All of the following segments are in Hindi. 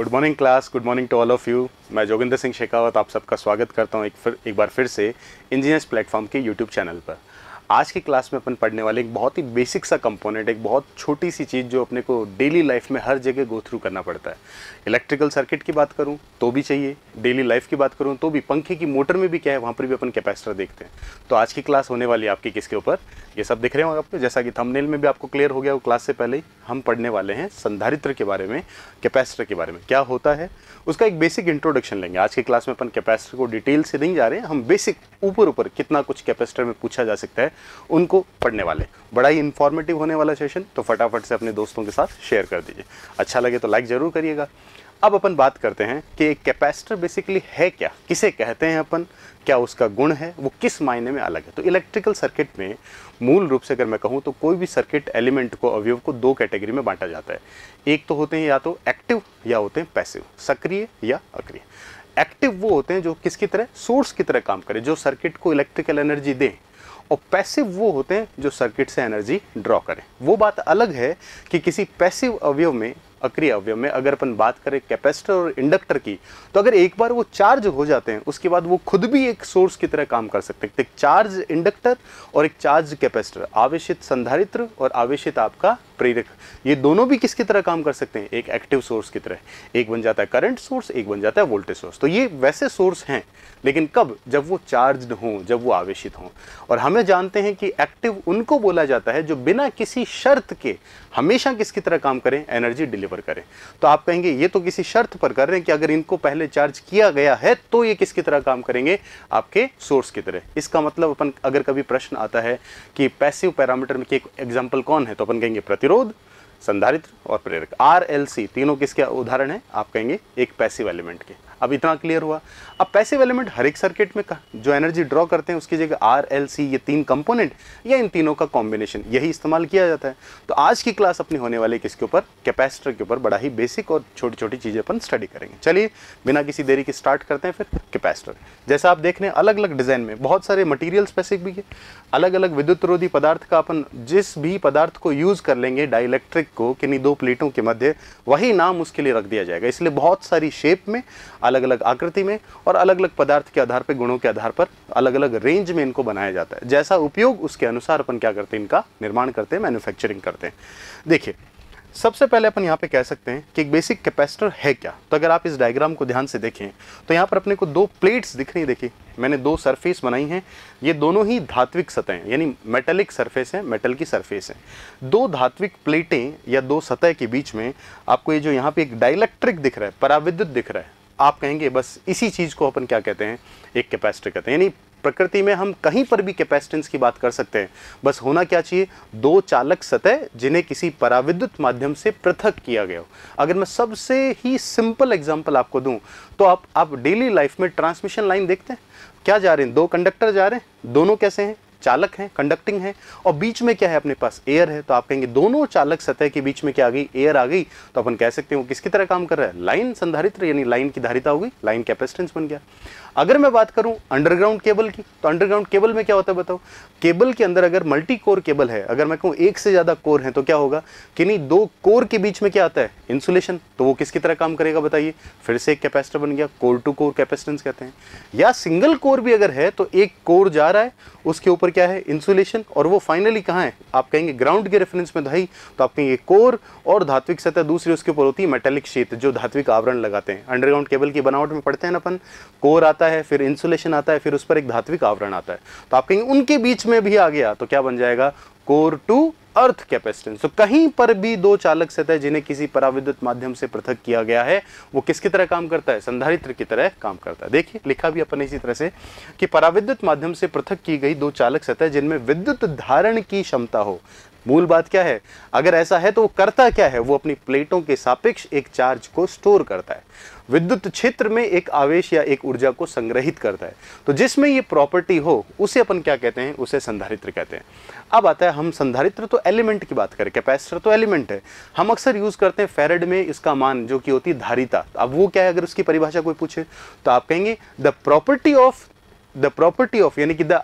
good morning class good morning to all of you मैं जोगिंदर सिंह शेखावत आप सबका स्वागत करता हूँ एक फिर एक बार फिर से इंजीनियर्स प्लेटफॉर्म के यूट्यूब चैनल पर आज की क्लास में अपन पढ़ने वाले एक बहुत ही बेसिक सा कंपोनेंट एक बहुत छोटी सी चीज़ जो अपने को डेली लाइफ में हर जगह गो थ्रू करना पड़ता है इलेक्ट्रिकल सर्किट की बात करूँ तो भी चाहिए डेली लाइफ की बात करूँ तो भी पंखे की मोटर में भी क्या है वहाँ पर भी अपन कैपेसिटर देखते हैं तो आज की क्लास होने वाली है आपकी किसके ऊपर ये सब दिख रहे हो आपको जैसा कि थमनेल में भी आपको क्लियर हो गया वो क्लास से पहले ही हम पढ़ने वाले हैं संधारित्र के बारे में कैपेसिटर के बारे में क्या होता है उसका एक बेसिक इंट्रोडक्शन लेंगे आज की क्लास में अपन कैपेसिटर को डिटेल से नहीं जा रहे हैं हम बेसिक ऊपर ऊपर कितना कुछ कैपेसिटर में पूछा जा सकता है उनको पढ़ने वाले बड़ा ही इन्फॉर्मेटिव होने वाला सेशन तो फटाफट से अपने दोस्तों के साथ शेयर कर दीजिए अच्छा लगे तो लाइक ज़रूर करिएगा अब अपन बात करते हैं कि एक कैपेसिटर बेसिकली है क्या किसे कहते हैं अपन क्या उसका गुण है वो किस मायने में अलग है तो इलेक्ट्रिकल सर्किट में मूल रूप से अगर मैं कहूँ तो कोई भी सर्किट एलिमेंट को अवयव को दो कैटेगरी में बांटा जाता है एक तो होते हैं या तो एक्टिव या होते हैं पैसिव सक्रिय या अक्रिय एक्टिव वो होते हैं जो किसकी तरह सोर्स की तरह काम करें जो सर्किट को इलेक्ट्रिकल एनर्जी दें और पैसिव वो होते हैं जो सर्किट से एनर्जी ड्रॉ करें वो बात अलग है कि किसी पैसिव अवयव में अक्रिय अवयव में अगर अपन बात करें कैपेसिटर और इंडक्टर की तो अगर एक बार वो चार्ज हो जाते हैं उसके बाद वो खुद भी एक सोर्स की तरह काम कर सकते हैं एक चार्ज इंडक्टर और एक चार्ज कैपेसिटर आवेशित संधारित्र और आवेशित आपका प्रेरक ये दोनों भी किसकी तरह काम कर सकते हैं एक एक्टिव सोर्स की तरह एक बन जाता है करंट सोर्स एक बन जाता है वोल्टेज सोर्स तो ये वैसे सोर्स हैं लेकिन कब जब वो चार्ज हों जब वो आवेशित हों और हमें जानते हैं कि एक्टिव उनको बोला जाता है जो बिना किसी शर्त के हमेशा किसकी तरह काम करें एनर्जी डिलीवर करें तो आप कहेंगे ये तो किसी शर्त पर कर रहे हैं कि अगर इनको पहले चार्ज किया गया है तो ये किसकी तरह काम करेंगे आपके सोर्स की तरह इसका मतलब अपन अगर कभी प्रश्न आता है कि पैसिव पैरामीटर में एक एग्जाम्पल कौन है तो अपन कहेंगे प्रतिरोध प्रतिरोध संधारित्र और प्रेरक आर एल सी तीनों किसके उदाहरण है आप कहेंगे एक पैसिव एलिमेंट के अब इतना क्लियर हुआ अब पैसिव एलिमेंट हर एक सर्किट में जो एनर्जी ड्रॉ करते हैं उसकी जगह आर एल सी ये तीन कंपोनेंट या इन तीनों का कॉम्बिनेशन यही इस्तेमाल किया जाता है तो आज की क्लास अपनी होने वाली किसके ऊपर कैपेसिटर के ऊपर बड़ा ही बेसिक और छोटी छोटी चीज़ें अपन स्टडी करेंगे चलिए बिना किसी देरी के स्टार्ट करते हैं फिर कैपेसिटर जैसा आप देख रहे हैं अलग अलग डिज़ाइन में बहुत सारे मटीरियल स्पेसिफिक भी है अलग अलग विद्युत रोधी पदार्थ का अपन जिस भी पदार्थ को यूज़ कर लेंगे डाइलेक्ट्रिक को कि दो प्लेटों के मध्य वही नाम उसके लिए रख दिया जाएगा इसलिए बहुत सारी शेप में अलग अलग आकृति में और अलग अलग पदार्थ के आधार पर गुणों के आधार पर अलग अलग रेंज में इनको बनाया जाता है जैसा उपयोग उसके अनुसार अपन क्या करते हैं इनका निर्माण करते हैं मैन्युफैक्चरिंग करते हैं देखिए सबसे पहले अपन यहाँ पे कह सकते हैं कि एक बेसिक कैपेसिटर है क्या तो अगर आप इस डायग्राम को ध्यान से देखें तो यहाँ पर अपने को दो प्लेट्स दिख रही देखिए मैंने दो सरफेस बनाई हैं ये दोनों ही धात्विक सतहें यानी मेटलिक सरफेस हैं मेटल की सरफेस हैं दो धात्विक प्लेटें या दो सतह के बीच में आपको ये जो यहाँ पे एक डायलैक्ट्रिक दिख रहा है पराविद्युत दिख रहा है आप कहेंगे बस इसी चीज़ को अपन क्या कहते हैं एक कैपेसिटर कहते हैं यानी प्रकृति में हम कहीं पर भी कैपेसिटेंस की बात कर सकते हैं बस होना क्या चाहिए दो चालक सतह जिन्हें किसी पराविद्युत माध्यम से पृथक किया गया हो अगर मैं सबसे ही सिंपल एग्जांपल आपको दूं तो आप आप डेली लाइफ में ट्रांसमिशन लाइन देखते हैं क्या जा रहे हैं दो कंडक्टर जा रहे हैं दोनों कैसे हैं चालक हैं कंडक्टिंग है और बीच में क्या है अपने पास एयर है तो आप कहेंगे दोनों चालक सतह के बीच में क्या आ गई एयर आ गई तो अपन कह सकते हैं वो किसकी तरह काम कर रहा है लाइन संधारित्र यानी लाइन की धारिता होगी लाइन कैपेसिटेंस बन गया अगर मैं बात करूं अंडरग्राउंड केबल की तो अंडरग्राउंड केबल में क्या होता है बताओ केबल के अंदर अगर मल्टी कोर केबल है अगर मैं कहूं एक से ज़्यादा कोर है तो क्या होगा कि नहीं दो कोर के बीच में क्या आता है इंसुलेशन तो वो किसकी तरह काम करेगा बताइए फिर से एक कैपेसिटर बन गया कोर टू कोर कैपेसिटेंस कहते हैं या सिंगल कोर भी अगर है तो एक कोर जा रहा है उसके ऊपर क्या है इंसुलेशन और वो फाइनली कहाँ है आप कहेंगे ग्राउंड के रेफरेंस में धाई तो आप कहेंगे कोर और धात्विक सतह दूसरी उसके ऊपर होती है मेटेलिक शीत जो धात्विक आवरण लगाते हैं अंडरग्राउंड केबल की बनावट में पढ़ते हैं अपन कोर आते आता है फिर इंसुलेशन आता है फिर उस पर एक धात्विक आवरण आता है तो आप कहीं उनके बीच में भी आ गया तो क्या बन जाएगा कोर टू अर्थ कैपेसिटेंस तो कहीं पर भी दो चालक सतह जिन्हें किसी पराविद्युत माध्यम से पृथक किया गया है वो किसकी तरह काम करता है संधारित्र की तरह काम करता है देखिए लिखा भी अपने इसी तरह से कि पराविद्युत माध्यम से पृथक की गई दो चालक सतह जिनमें विद्युत धारण की क्षमता हो मूल बात क्या है अगर ऐसा है तो वो करता क्या है वो अपनी प्लेटों के सापेक्ष एक चार्ज को स्टोर करता है विद्युत क्षेत्र में एक आवेश या एक ऊर्जा को संग्रहित करता है तो जिसमें ये प्रॉपर्टी हो उसे अपन क्या कहते हैं उसे संधारित्र कहते हैं अब आता है हम संधारित्र तो एलिमेंट की बात करें कैपेसिटर तो एलिमेंट है हम अक्सर यूज़ करते हैं फेरेड में इसका मान जो कि होती है धारिता अब वो क्या है अगर उसकी परिभाषा कोई पूछे तो आप कहेंगे the property of the property of यानी कि द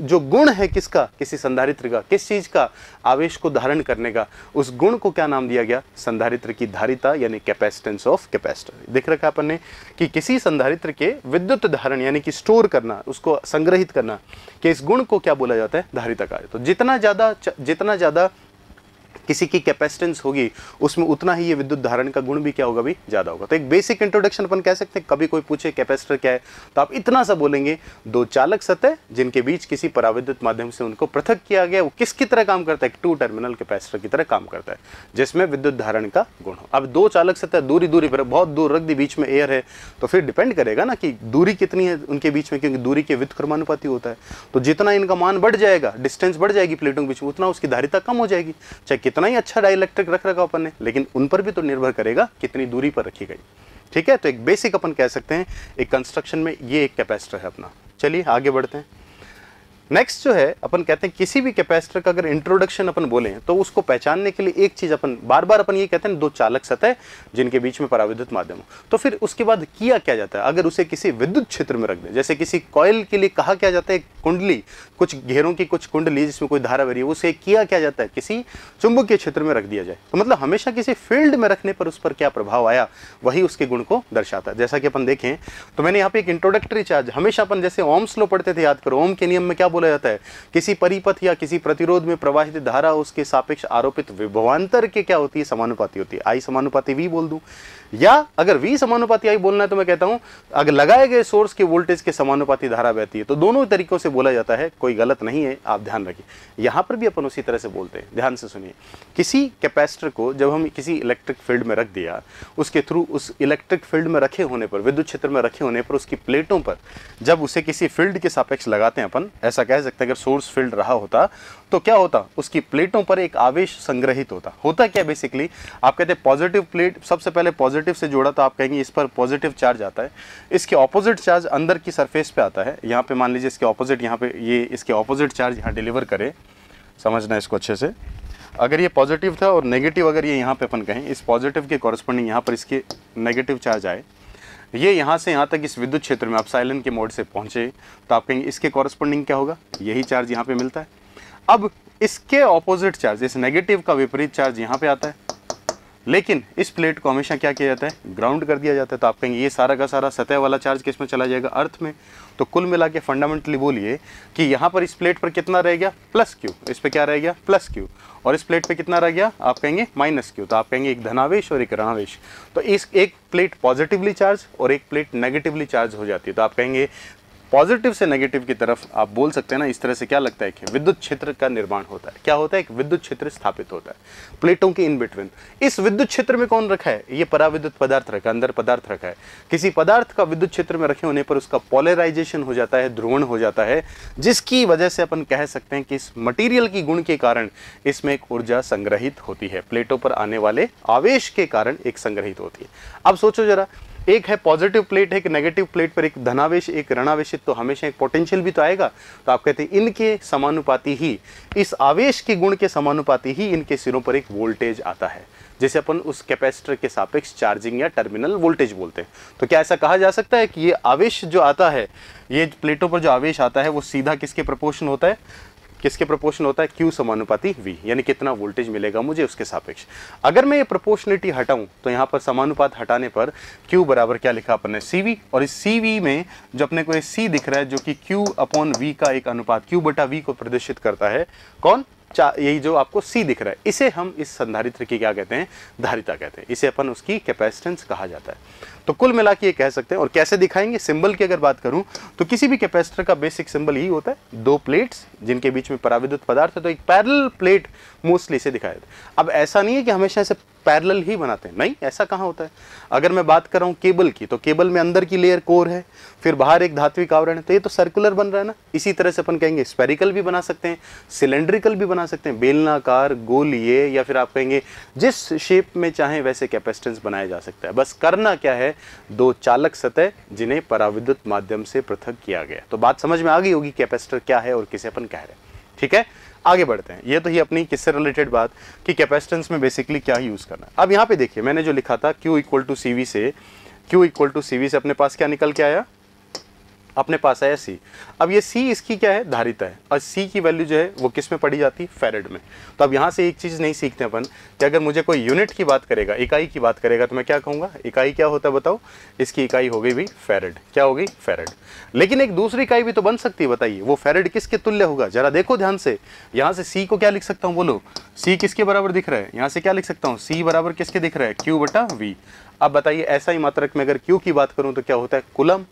जो गुण है किसका किसी संधारित्र का किस चीज़ का आवेश को धारण करने का उस गुण को क्या नाम दिया गया संधारित्र की धारिता यानी कैपेसिटेंस ऑफ कैपेसिटर देख रखा अपन ने कि किसी संधारित्र के विद्युत धारण यानी कि स्टोर करना उसको संग्रहित करना कि इस गुण को क्या बोला जाता है धारिता कार्य तो जितना ज़्यादा जितना ज़्यादा किसी की कैपेसिटेंस होगी उसमें उतना ही ये विद्युत धारण का गुण भी क्या होगा भी ज़्यादा होगा तो एक बेसिक इंट्रोडक्शन अपन कह सकते हैं कभी कोई पूछे कैपेसिटर क्या है तो आप इतना सा बोलेंगे दो चालक सतह जिनके बीच किसी पराविद्युत माध्यम से उनको पृथक किया गया वो किसकी तरह काम करता है टू टर्मिनल कैपेसिटर की तरह काम करता है जिसमें विद्युत धारण का गुण हो अब दो चालक सतह दूरी दूरी पर बहुत दूर रख दी बीच में एयर है तो फिर डिपेंड करेगा ना कि दूरी कितनी है उनके बीच में क्योंकि दूरी के क्रमानुपाति होता है तो जितना इनका मान बढ़ जाएगा डिस्टेंस बढ़ जाएगी प्लेटों के बीच में उतना उसकी धारिता कम हो जाएगी चाहे कितना कितना ही अच्छा डायलैक्ट्रिक रख रखा अपन ने लेकिन उन पर भी तो निर्भर करेगा कितनी दूरी पर रखी गई ठीक है तो एक बेसिक अपन कह सकते हैं एक कंस्ट्रक्शन में ये एक कैपेसिटर है अपना चलिए आगे बढ़ते हैं नेक्स्ट जो है अपन कहते हैं किसी भी कैपेसिटर का अगर इंट्रोडक्शन अपन बोले तो उसको पहचानने के लिए एक चीज़ अपन बार बार अपन ये कहते हैं दो चालक सतह जिनके बीच में पराविद्युत माध्यम हो तो फिर उसके बाद किया क्या जाता है अगर उसे किसी विद्युत क्षेत्र में रख दे जैसे किसी कॉयल के लिए कहा क्या जाता है कुंडली कुछ घेरों की कुछ कुंडली जिसमें कोई धारा भरी है उसे किया क्या जाता है किसी चुंबकीय क्षेत्र में रख दिया जाए तो मतलब हमेशा किसी फील्ड में रखने पर उस पर क्या प्रभाव आया वही उसके गुण को दर्शाता है जैसा कि अपन देखें तो मैंने यहाँ पे एक इंट्रोडक्टरी चार्ज हमेशा अपन जैसे ओम्स लो पढ़ते थे याद करो ओम के नियम में क्या बोला जाता है किसी परिपथ या किसी प्रतिरोध में प्रवाहित धारा उसके सापेक्ष आरोपित विभवांतर के क्या होती है समानुपाती होती है आई समानुपाती वी बोल दूँ या अगर वी समानुपाती आई बोलना है तो मैं कहता हूं अगर लगाए गए सोर्स के वोल्टेज के समानुपाती धारा बहती है तो दोनों तरीकों से बोला जाता है कोई गलत नहीं है आप ध्यान रखिए यहां पर भी अपन उसी तरह से बोलते हैं ध्यान से सुनिए किसी कैपेसिटर को जब हम किसी इलेक्ट्रिक फील्ड में रख दिया उसके थ्रू उस इलेक्ट्रिक फील्ड में रखे होने पर विद्युत क्षेत्र में रखे होने पर उसकी प्लेटों पर जब उसे किसी फील्ड के सापेक्ष लगाते हैं अपन ऐसा कह सकते हैं अगर सोर्स फील्ड रहा होता तो क्या होता उसकी प्लेटों पर एक आवेश संग्रहित होता होता क्या बेसिकली आप कहते हैं पॉजिटिव प्लेट सबसे पहले पॉजिटिव से जोड़ा तो आप कहेंगे इस पर पॉजिटिव चार्ज आता है इसके ऑपोजिट चार्ज अंदर की सरफेस पे आता है यहाँ पे मान लीजिए इसके ऑपोजिट यहाँ पे ये इसके ऑपोजिट चार्ज यहाँ डिलीवर करे समझना इसको अच्छे से अगर ये पॉजिटिव था और नेगेटिव अगर ये यहाँ पर अपन कहें इस पॉजिटिव के कॉरस्पॉन्डिंग यहाँ पर इसके नेगेटिव चार्ज आए ये यहाँ से यहाँ तक इस विद्युत क्षेत्र में आप साइलेंट के मोड से पहुँचे तो आप कहेंगे इसके कॉरस्पॉन्डिंग क्या होगा यही चार्ज यहाँ पर मिलता है अब इसके ऑपोजिट चार्ज इस नेगेटिव का विपरीत चार्ज यहाँ पे आता है लेकिन इस प्लेट को हमेशा क्या किया जाता है ग्राउंड कर दिया जाता है तो आप कहेंगे ये सारा का सारा सतह वाला चार्ज किस में चला जाएगा अर्थ में तो कुल मिला के फंडामेंटली बोलिए कि यहाँ पर इस प्लेट पर कितना रह गया प्लस क्यू इस पर क्या रह गया प्लस क्यू और इस प्लेट पे कितना रह गया आप कहेंगे माइनस क्यू तो आप कहेंगे एक धनावेश और एक ऋणावेश तो इस एक प्लेट पॉजिटिवली चार्ज और एक प्लेट नेगेटिवली चार्ज हो जाती है तो आप कहेंगे पॉजिटिव से नेगेटिव की तरफ आप बोल सकते हैं ना इस तरह से क्या लगता है कि विद्युत क्षेत्र का निर्माण होता है क्या होता है एक विद्युत क्षेत्र स्थापित होता है प्लेटों के इन बिटवीन इस विद्युत क्षेत्र में कौन रखा है ये पराविद्युत पदार्थ रखा है अंदर पदार्थ रखा है किसी पदार्थ का विद्युत क्षेत्र में रखे होने पर उसका पॉलराइजेशन हो जाता है ध्रुवण हो जाता है जिसकी वजह से अपन कह सकते हैं कि इस मटीरियल की गुण के कारण इसमें एक ऊर्जा संग्रहित होती है प्लेटों पर आने वाले आवेश के कारण एक संग्रहित होती है अब सोचो जरा एक है पॉजिटिव प्लेट है कि नेगेटिव प्लेट पर एक धनावेश एक ऋणावेश तो हमेशा एक पोटेंशियल भी तो आएगा तो आप कहते हैं इनके समानुपाती ही इस आवेश के गुण के समानुपाती ही इनके सिरों पर एक वोल्टेज आता है जिसे अपन उस कैपेसिटर के सापेक्ष चार्जिंग या टर्मिनल वोल्टेज बोलते हैं तो क्या ऐसा कहा जा सकता है कि ये आवेश जो आता है ये प्लेटों पर जो आवेश आता है वो सीधा किसके प्रपोर्शन होता है किसके प्रपोर्शन होता है क्यू समानुपाती वी यानी कितना वोल्टेज मिलेगा मुझे उसके सापेक्ष अगर मैं ये प्रपोर्शनिटी हटाऊं तो यहाँ पर समानुपात हटाने पर क्यू बराबर क्या लिखा अपन ने सी और इस सी में जो अपने को ये सी दिख रहा है जो कि क्यू अपॉन वी का एक अनुपात क्यू बटा वी को प्रदर्शित करता है कौन यही जो आपको सी दिख रहा है इसे हम इस संधारित्र की क्या कहते हैं धारिता कहते हैं इसे अपन उसकी कैपेसिटेंस कहा जाता है तो कुल मिला के ये कह सकते हैं और कैसे दिखाएंगे सिंबल की अगर बात करूं तो किसी भी कैपेसिटर का बेसिक सिंबल यही होता है दो प्लेट्स जिनके बीच में पराविद्युत पदार्थ है तो एक पैरल प्लेट मोस्टली इसे दिखाया अब ऐसा नहीं है कि हमेशा ऐसे पैरेलल ही बनाते हैं नहीं ऐसा कहाँ होता है अगर मैं बात कर रहा हूँ केबल की तो केबल में अंदर की लेयर कोर है फिर बाहर एक धात्विक आवरण है तो ये तो सर्कुलर बन रहा है ना इसी तरह से अपन कहेंगे स्पेरिकल भी बना सकते हैं सिलेंड्रिकल भी बना सकते हैं बेलनाकार गोल ये या फिर आप कहेंगे जिस शेप में चाहें वैसे कैपेसिटेंस बनाया जा सकता है बस करना क्या है दो चालक सतह जिन्हें पराविद्युत माध्यम से पृथक किया गया तो बात समझ में आ गई होगी कैपेसिटर क्या है और किसे अपन कह रहे हैं ठीक है आगे बढ़ते हैं ये तो ही अपनी किससे रिलेटेड बात कि कैपेसिटेंस में बेसिकली क्या यूज़ करना है अब यहाँ पे देखिए मैंने जो लिखा था क्यू इक्वल टू सी से क्यू इक्वल टू सी से अपने पास क्या निकल के आया अपने पास है सी अब ये सी इसकी क्या है धारिता है और सी की वैल्यू जो है वो किस में पड़ी जाती है फेरेड में तो अब यहाँ से एक चीज़ नहीं सीखते अपन कि अगर मुझे कोई यूनिट की बात करेगा इकाई की बात करेगा तो मैं क्या कहूँगा इकाई क्या होता है बताओ इसकी इकाई हो गई भी फेरेड क्या हो गई फेरेड लेकिन एक दूसरी इकाई भी तो बन सकती है बताइए वो फेरेड किसके तुल्य होगा जरा देखो ध्यान से यहाँ से सी को क्या लिख सकता हूँ बोलो सी किसके बराबर दिख रहा है यहाँ से क्या लिख सकता हूँ सी बराबर किसके दिख रहा है क्यू बटा वी अब बताइए ऐसा ही मात्रक में अगर क्यू की बात करूँ तो क्या होता है कुलम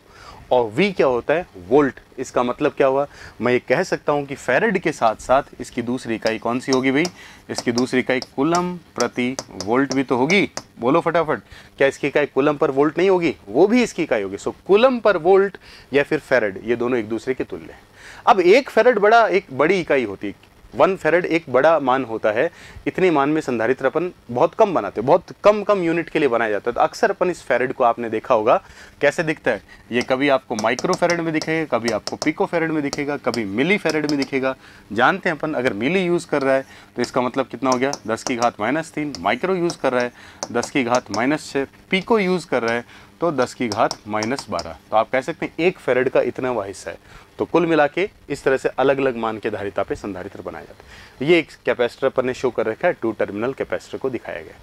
और वी क्या होता है वोल्ट इसका मतलब क्या हुआ मैं ये कह सकता हूँ कि फेरेड के साथ साथ इसकी दूसरी इकाई कौन सी होगी भाई इसकी दूसरी इकाई कुलम प्रति वोल्ट भी तो होगी बोलो फटाफट क्या इसकी इकाई कुलम पर वोल्ट नहीं होगी वो भी इसकी इकाई होगी सो कुलम पर वोल्ट या फिर फेरेड ये दोनों एक दूसरे के तुल्य हैं अब एक फेरेड बड़ा एक बड़ी इकाई होती है वन फेरेड एक बड़ा मान होता है इतने मान में संधारित्र अपन बहुत कम बनाते हैं बहुत कम कम यूनिट के लिए बनाया जाता है तो अक्सर अपन इस फेरेड को आपने देखा होगा कैसे दिखता है ये कभी आपको माइक्रो फेरेड में दिखेगा कभी आपको पिको फेरेड में दिखेगा कभी मिली फेरेड में दिखेगा जानते हैं अपन अगर मिली यूज़ कर रहा है तो इसका मतलब कितना हो गया दस की घात माइनस तीन माइक्रो यूज़ कर रहा है दस की घात माइनस छः पिको यूज़ कर रहा है तो 10 की घात माइनस बारह तो आप कह सकते हैं एक फेरेड का इतना वह हिस्सा है तो कुल मिला के इस तरह से अलग अलग मान के धारिता पे संधारित्र बनाया जाता है ये एक कैपेसिटर पर ने शो कर रखा है टू टर्मिनल कैपेसिटर को दिखाया गया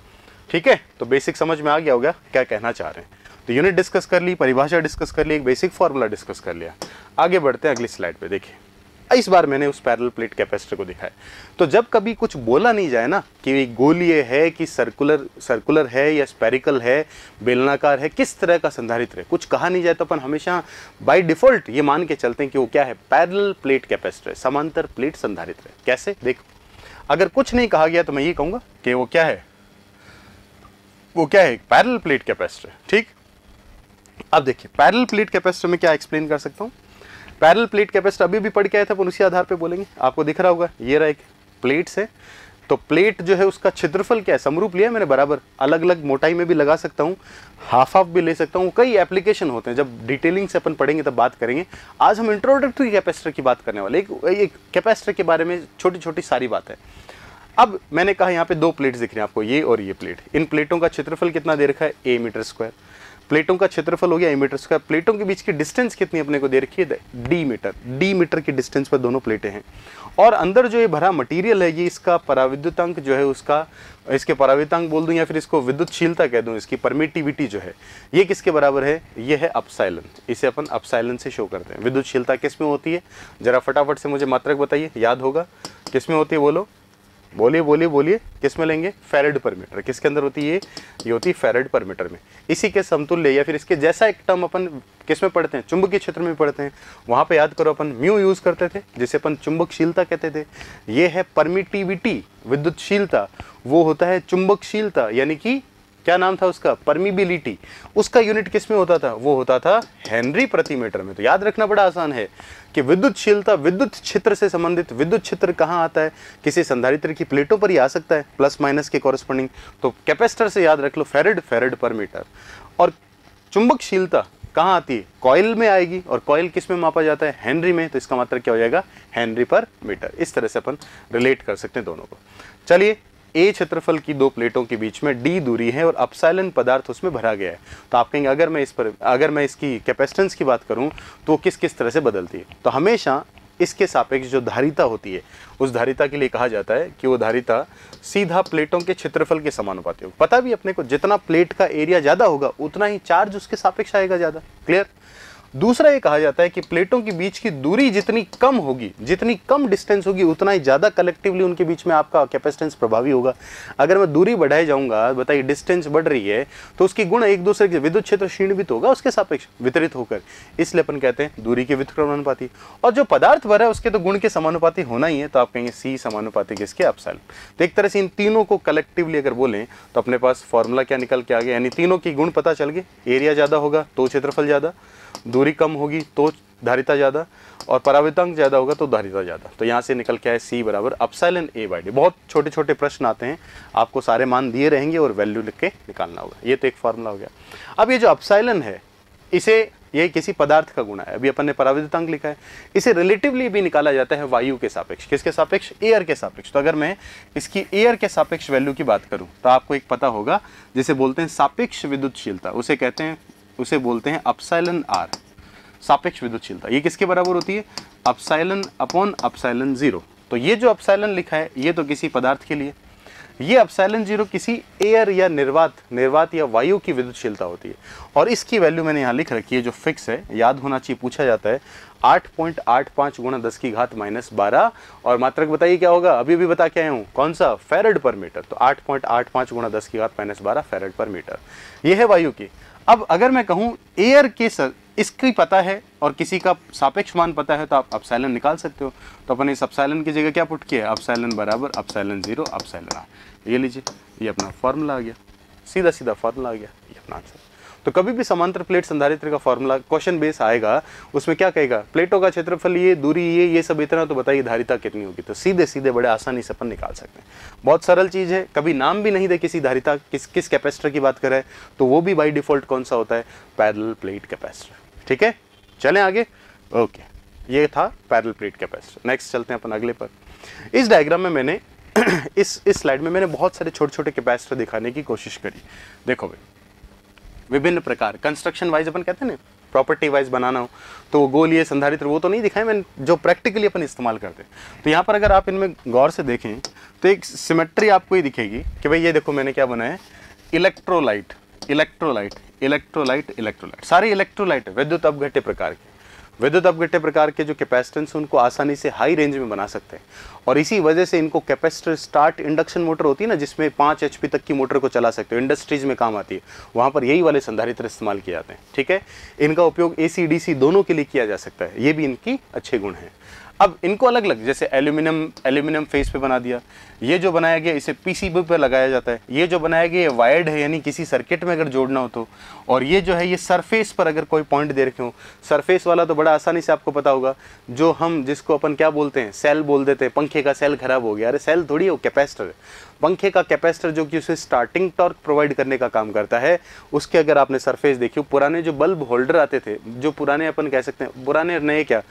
ठीक है तो बेसिक समझ में आ गया होगा क्या कहना चाह रहे हैं तो यूनिट डिस्कस कर ली परिभाषा डिस्कस कर ली एक बेसिक फॉर्मूला डिस्कस कर लिया आगे बढ़ते हैं अगली स्लाइड पर देखिए इस बार मैंने उस पैरल प्लेट कैपेसिटर को देखा है तो जब कभी कुछ बोला नहीं जाए ना कि गोलीय है कि सर्कुलर सर्कुलर है या स्पेरिकल है बेलनाकार है किस तरह का संधारित्र है कुछ कहा नहीं जाए तो अपन हमेशा बाय डिफॉल्ट ये मान के चलते हैं कि वो क्या है पैरल प्लेट कैपेसिटर है समांतर प्लेट संधारित्र है कैसे देखो अगर कुछ नहीं कहा गया तो मैं ये कहूंगा कि वो क्या है वो क्या है पैरल प्लेट कैपेसिटर ठीक अब देखिए पैरल प्लेट कैपेसिटर में क्या एक्सप्लेन कर सकता हूं पैरल प्लेट कैपेसिटर अभी भी पढ़ के आए थे अपन उसी आधार पे बोलेंगे आपको दिख रहा होगा ये रहा एक प्लेट से तो प्लेट जो है उसका छिद्रफल क्या है समरूप लिया मैंने बराबर अलग अलग मोटाई में भी लगा सकता हूँ हाफ हाफ भी ले सकता हूँ कई एप्लीकेशन होते हैं जब डिटेलिंग से अपन पढ़ेंगे तब बात करेंगे आज हम इंट्रोडक्टरी कैपेसिटर की बात करने वाले एक, एक कैपेसिटर के बारे में छोटी छोटी सारी बात है अब मैंने कहा यहाँ पे दो प्लेट्स दिख रही हैं आपको ये और ये प्लेट इन प्लेटों का क्षेत्रफल कितना दे रखा है ए मीटर स्क्वायर प्लेटों का क्षेत्रफल हो गया ए मीटर स्क्वायर प्लेटों के बीच की डिस्टेंस कितनी अपने को दे रखी है डी मीटर डी मीटर की डिस्टेंस पर दोनों प्लेटें हैं और अंदर जो ये भरा मटेरियल है ये इसका पराविद्युतांक जो है उसका इसके पराविद्युतांक बोल दूं या फिर इसको विद्युतशीलता कह दूं इसकी परमिटिविटी जो है ये किसके बराबर है ये है अपसाइलन इसे अपन अपसाइलन से शो करते हैं विद्युतशीलता किस में होती है ज़रा फटाफट से मुझे मात्रक बताइए याद होगा किस में होती है बोलो बोलिए बोलिए बोलिए किस में लेंगे फेरेड पर मीटर किसके अंदर होती है ये होती है फेरेड पर मीटर में इसी के समतुल्य या फिर इसके जैसा एक टर्म अपन किस में पढ़ते हैं चुंबकीय क्षेत्र में पढ़ते हैं वहाँ पे याद करो अपन म्यू यूज़ करते थे जिसे अपन चुंबकशीलता कहते थे ये है परमिटिविटी विद्युतशीलता वो होता है चुंबकशीलता यानी कि क्या नाम था उसका परमिबिलिटी उसका यूनिट किस में होता था वो होता था हेनरी प्रति मीटर में तो याद रखना बड़ा आसान है कि विद्युत शीलता विद्युत क्षेत्र से संबंधित विद्युत क्षेत्र कहाँ आता है किसी संधारित्र की प्लेटों पर ही आ सकता है प्लस माइनस के कॉरस्पॉन्डिंग तो कैपेसिटर से याद रख लो फेरेड फेरेड पर मीटर और चुंबकशीलता कहाँ आती है कॉयल में आएगी और कॉयल किस में मापा जाता है हेनरी में तो इसका मात्र मतलब क्या हो जाएगा हेनरी पर मीटर इस तरह से अपन रिलेट कर सकते हैं दोनों को चलिए ए क्षेत्रफल की दो प्लेटों के बीच में डी दूरी है और अपसाइलन पदार्थ उसमें भरा गया है तो आप कहेंगे अगर मैं इस पर अगर मैं इसकी कैपेसिटेंस की बात करूँ तो किस किस तरह से बदलती है तो हमेशा इसके सापेक्ष जो धारिता होती है उस धारिता के लिए कहा जाता है कि वो धारिता सीधा प्लेटों के क्षेत्रफल के समानुपाती होगी पता भी अपने को जितना प्लेट का एरिया ज़्यादा होगा उतना ही चार्ज उसके सापेक्ष आएगा ज़्यादा क्लियर दूसरा ये कहा जाता है कि प्लेटों के बीच की दूरी जितनी कम होगी जितनी कम डिस्टेंस होगी उतना ही ज़्यादा कलेक्टिवली उनके बीच में आपका कैपेसिटेंस प्रभावी होगा अगर मैं दूरी बढ़ाई जाऊँगा बताइए डिस्टेंस बढ़ रही है तो उसकी गुण एक दूसरे के विद्युत क्षेत्र क्षीणवित होगा उसके सापेक्ष वितरित होकर इसलिए अपन कहते हैं दूरी के विक्रमानुपाती और जो पदार्थ भर है उसके तो गुण के समानुपाति होना ही है तो आप कहेंगे सी समानुपाति किसके अपसाइल तो एक तरह से इन तीनों को कलेक्टिवली अगर बोलें तो अपने पास फॉर्मूला क्या निकल के आ गया यानी तीनों की गुण पता चल गए एरिया ज़्यादा होगा तो क्षेत्रफल ज़्यादा दूरी कम होगी तो धारिता ज़्यादा और परावृतांक ज़्यादा होगा तो धारिता ज़्यादा तो यहाँ से निकल के आए सी बराबर अपसाइलन ए बाई डी बहुत छोटे छोटे प्रश्न आते हैं आपको सारे मान दिए रहेंगे और वैल्यू लिख के निकालना होगा ये तो एक फार्मूला हो गया अब ये जो अपसाइलन है इसे ये किसी पदार्थ का गुणा है अभी अपन ने पराविद्युतांक लिखा है इसे रिलेटिवली भी निकाला जाता है वायु के सापेक्ष किसके सापेक्ष एयर के सापेक्ष तो अगर मैं इसकी एयर के सापेक्ष वैल्यू की बात करूं तो आपको एक पता होगा जिसे बोलते हैं सापेक्ष विद्युतशीलता उसे कहते हैं उसे बोलते हैं अपसाइलन आर सापेक्ष विद्युतशीलता ये किसके बराबर होती है अपसाइलन अपॉन अपसाइलन ज़ीरो तो ये जो अपसाइलन लिखा है ये तो किसी पदार्थ के लिए ये अपसाइलन जीरो किसी एयर या निर्वात निर्वात या वायु की विद्युतशीलता होती है और इसकी वैल्यू मैंने यहाँ लिख रखी है जो फिक्स है याद होना चाहिए पूछा जाता है आठ पॉइंट आठ पाँच गुणा दस की घात माइनस बारह और मात्रक बताइए क्या होगा अभी भी बता के आया हूँ कौन सा फेरड पर मीटर तो आठ पॉइंट आठ पाँच गुणा दस की घात माइनस बारह फेरड पर मीटर ये है वायु की अब अगर मैं कहूँ एयर के सर इसकी पता है और किसी का सापेक्ष मान पता है तो आप अपसाइलन निकाल सकते हो तो अपन इस अपसाइलन की जगह क्या पुट किया अपसाइलन बराबर अपसाइलन जीरो अपसाइलन ये लीजिए ये अपना फॉर्मूला आ गया सीधा सीधा फॉर्मूला आ गया ये अपना आंसर तो कभी भी समांतर प्लेट संधारित्र का फॉर्मूला क्वेश्चन बेस आएगा उसमें क्या कहेगा प्लेटों का क्षेत्रफल ये दूरी ये ये सब इतना तो बताइए धारिता कितनी होगी तो सीधे सीधे बड़े आसानी से अपन निकाल सकते हैं बहुत सरल चीज़ है कभी नाम भी नहीं दे किसी धारिता किस किस कैपेसिटर की बात करें तो वो भी बाई डिफॉल्ट कौन सा होता है पैरल प्लेट कैपेसिटर ठीक है चले आगे ओके ये था पैरल प्लेट कैपेसिटर नेक्स्ट चलते हैं अपन अगले पर इस डायग्राम में मैंने इस इस स्लाइड में मैंने बहुत सारे छोटे छोटे कैपेसिटर दिखाने की कोशिश करी देखो भाई विभिन्न प्रकार कंस्ट्रक्शन वाइज अपन कहते हैं ना प्रॉपर्टी वाइज बनाना हो तो वो गोल ये संधारित्र वो तो नहीं दिखाए मैंने जो प्रैक्टिकली अपन इस्तेमाल करते हैं तो यहाँ पर अगर आप इनमें गौर से देखें तो एक सिमेट्री आपको ही दिखेगी कि भाई ये देखो मैंने क्या बनाया इलेक्ट्रोलाइट इलेक्ट्रोलाइट इलेक्ट्रोलाइट इलेक्ट्रोलाइट सारे इलेक्ट्रोलाइट विद्युत अपघट्य प्रकार के विद्युत अपगटे प्रकार के जो कैपेसिटेंस उनको आसानी से हाई रेंज में बना सकते हैं और इसी वजह से इनको कैपेसिटर स्टार्ट इंडक्शन मोटर होती है ना जिसमें पाँच एच तक की मोटर को चला सकते हो इंडस्ट्रीज में काम आती है वहाँ पर यही वाले संधारित्र इस्तेमाल किए जाते हैं ठीक है इनका उपयोग ए सी दोनों के लिए किया जा सकता है ये भी इनकी अच्छे गुण हैं अब इनको अलग अलग जैसे एल्यूमिनियम एल्यूमिनियम फेस पे बना दिया ये जो बनाया गया इसे पीसीबी पे लगाया जाता है ये जो बनाया गया ये वायर्ड है यानी किसी सर्किट में अगर जोड़ना हो तो और ये जो है ये सरफेस पर अगर कोई पॉइंट दे रखे हो सरफेस वाला तो बड़ा आसानी से आपको पता होगा जो हम जिसको अपन क्या बोलते हैं सेल बोल देते हैं पंखे का सेल खराब हो गया अरे सेल थोड़ी है वो कैपेसिटर है पंखे का कैपेसिटर जो कि उसे स्टार्टिंग टॉर्क प्रोवाइड करने का काम करता है उसके अगर आपने सरफेस देखी हो पुराने जो बल्ब होल्डर आते थे जो पुराने अपन कह सकते हैं पुराने नए क्या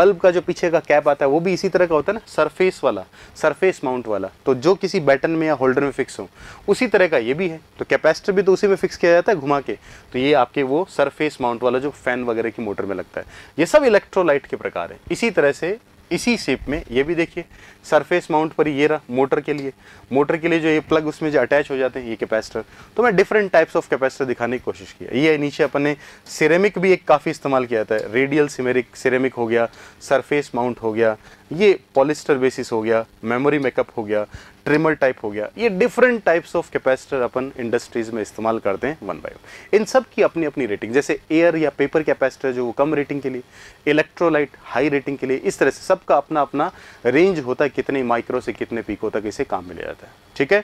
बल्ब का जो पीछे का कैप आता है वो भी इसी तरह का होता है ना सरफेस वाला सरफेस माउंट वाला तो जो किसी बैटन में या होल्डर में फिक्स हो उसी तरह का ये भी है तो कैपेसिटर भी तो उसी में फिक्स किया जाता है घुमा के तो ये आपके वो सरफेस माउंट वाला जो फैन वगैरह की मोटर में लगता है ये सब इलेक्ट्रोलाइट के प्रकार है इसी तरह से इसी शेप में ये भी देखिए सरफेस माउंट पर ये रहा मोटर के लिए मोटर के लिए जो ये प्लग उसमें जो अटैच हो जाते हैं ये कैपेसिटर तो मैं डिफरेंट टाइप्स ऑफ कैपेसिटर दिखाने की कोशिश की ये नीचे अपन ने सिरेमिक भी एक काफ़ी इस्तेमाल किया जाता है रेडियल सिमेरिक सिरेमिक हो गया सरफेस माउंट हो गया ये पॉलिस्टर बेसिस हो गया मेमोरी मेकअप हो गया ट्रिमर टाइप हो गया ये डिफरेंट टाइप्स ऑफ कैपेसिटर अपन इंडस्ट्रीज में इस्तेमाल करते हैं वन बाई वन इन सब की अपनी अपनी रेटिंग जैसे एयर या पेपर कैपेसिटर जो वो कम रेटिंग के लिए इलेक्ट्रोलाइट हाई रेटिंग के लिए इस तरह से सबका अपना अपना रेंज होता है कितने माइक्रो से कितने पीको तक इसे काम में जाता है ठीक है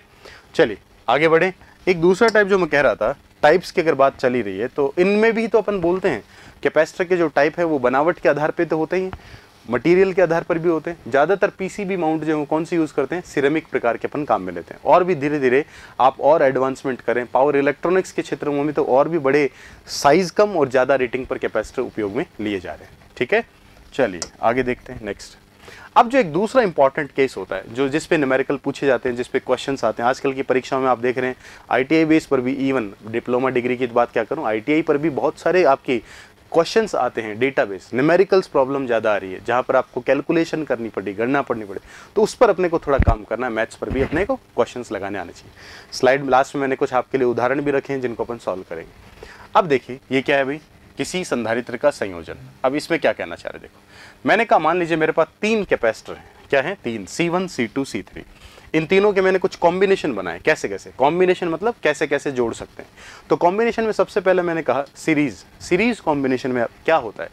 चलिए आगे बढ़ें एक दूसरा टाइप जो मैं कह रहा था टाइप्स की अगर बात चली रही है तो इनमें भी तो अपन बोलते हैं कैपेसिटर के जो टाइप है वो बनावट के आधार पर तो होते ही हैं मटेरियल के आधार पर भी होते हैं ज़्यादातर पीसीबी माउंट जो है कौन से यूज़ करते हैं सिरेमिक प्रकार के अपन काम में लेते हैं और भी धीरे धीरे आप और एडवांसमेंट करें पावर इलेक्ट्रॉनिक्स के क्षेत्र में तो और भी बड़े साइज़ कम और ज़्यादा रेटिंग पर कैपेसिटर उपयोग में लिए जा रहे हैं ठीक है चलिए आगे देखते हैं नेक्स्ट अब जो एक दूसरा इंपॉर्टेंट केस होता है जो जिस पे न्यूमेरिकल पूछे जाते हैं जिस पे क्वेश्चन आते हैं आजकल की परीक्षाओं में आप देख रहे हैं आईटीआई बेस पर भी इवन डिप्लोमा डिग्री की बात क्या करूं आईटीआई पर भी बहुत सारे आपकी क्वेश्चंस आते हैं डेटाबेस न्यूमेरिकल्स प्रॉब्लम ज़्यादा आ रही है जहाँ पर आपको कैलकुलेशन करनी पड़ी गणना पड़नी पड़ी तो उस पर अपने को थोड़ा काम करना है मैथ्स पर भी अपने को क्वेश्चंस लगाने आने चाहिए स्लाइड लास्ट में मैंने कुछ आपके लिए उदाहरण भी रखे हैं जिनको अपन सॉल्व करेंगे अब देखिए ये क्या है भाई किसी संधारित्र का संयोजन अब इसमें क्या कहना चाह रहे देखो मैंने कहा मान लीजिए मेरे पास तीन कैपेसिटर हैं क्या है तीन C one C two C three इन तीनों के मैंने कुछ कॉम्बिनेशन बनाए कैसे कैसे कॉम्बिनेशन मतलब कैसे कैसे जोड़ सकते हैं तो कॉम्बिनेशन में सबसे पहले मैंने कहा सीरीज़ सीरीज़ कॉम्बिनेशन में क्या होता है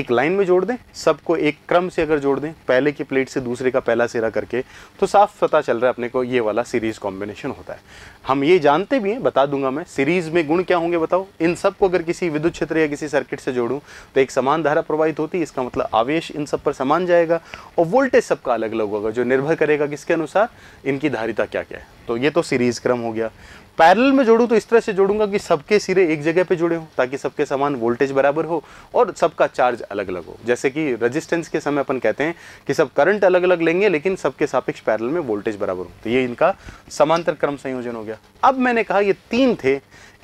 एक लाइन में जोड़ दें सबको एक क्रम से अगर जोड़ दें पहले की प्लेट से दूसरे का पहला सिरा करके तो साफ पता चल रहा है अपने को ये वाला सीरीज़ कॉम्बिनेशन होता है हम ये जानते भी हैं बता दूंगा मैं सीरीज में गुण क्या होंगे बताओ इन सब को अगर किसी विद्युत क्षेत्र या किसी सर्किट से जोड़ूं तो एक समान धारा प्रवाहित होती है इसका मतलब आवेश इन सब पर समान जाएगा और वोल्टेज सबका अलग अलग होगा जो निर्भर करेगा किसके अनुसार इनकी धारिता क्या क्या है तो ये तो सीरीज क्रम हो गया पैरेलल में जोड़ूँ तो इस तरह से जोड़ूंगा कि सबके सिरे एक जगह पे जुड़े हों ताकि सबके समान वोल्टेज बराबर हो और सबका चार्ज अलग अलग हो जैसे कि रेजिस्टेंस के समय अपन कहते हैं कि सब करंट अलग अलग लेंगे लेकिन सबके सापेक्ष पैरेलल में वोल्टेज बराबर हो तो ये इनका समांतर क्रम संयोजन हो गया अब मैंने कहा ये तीन थे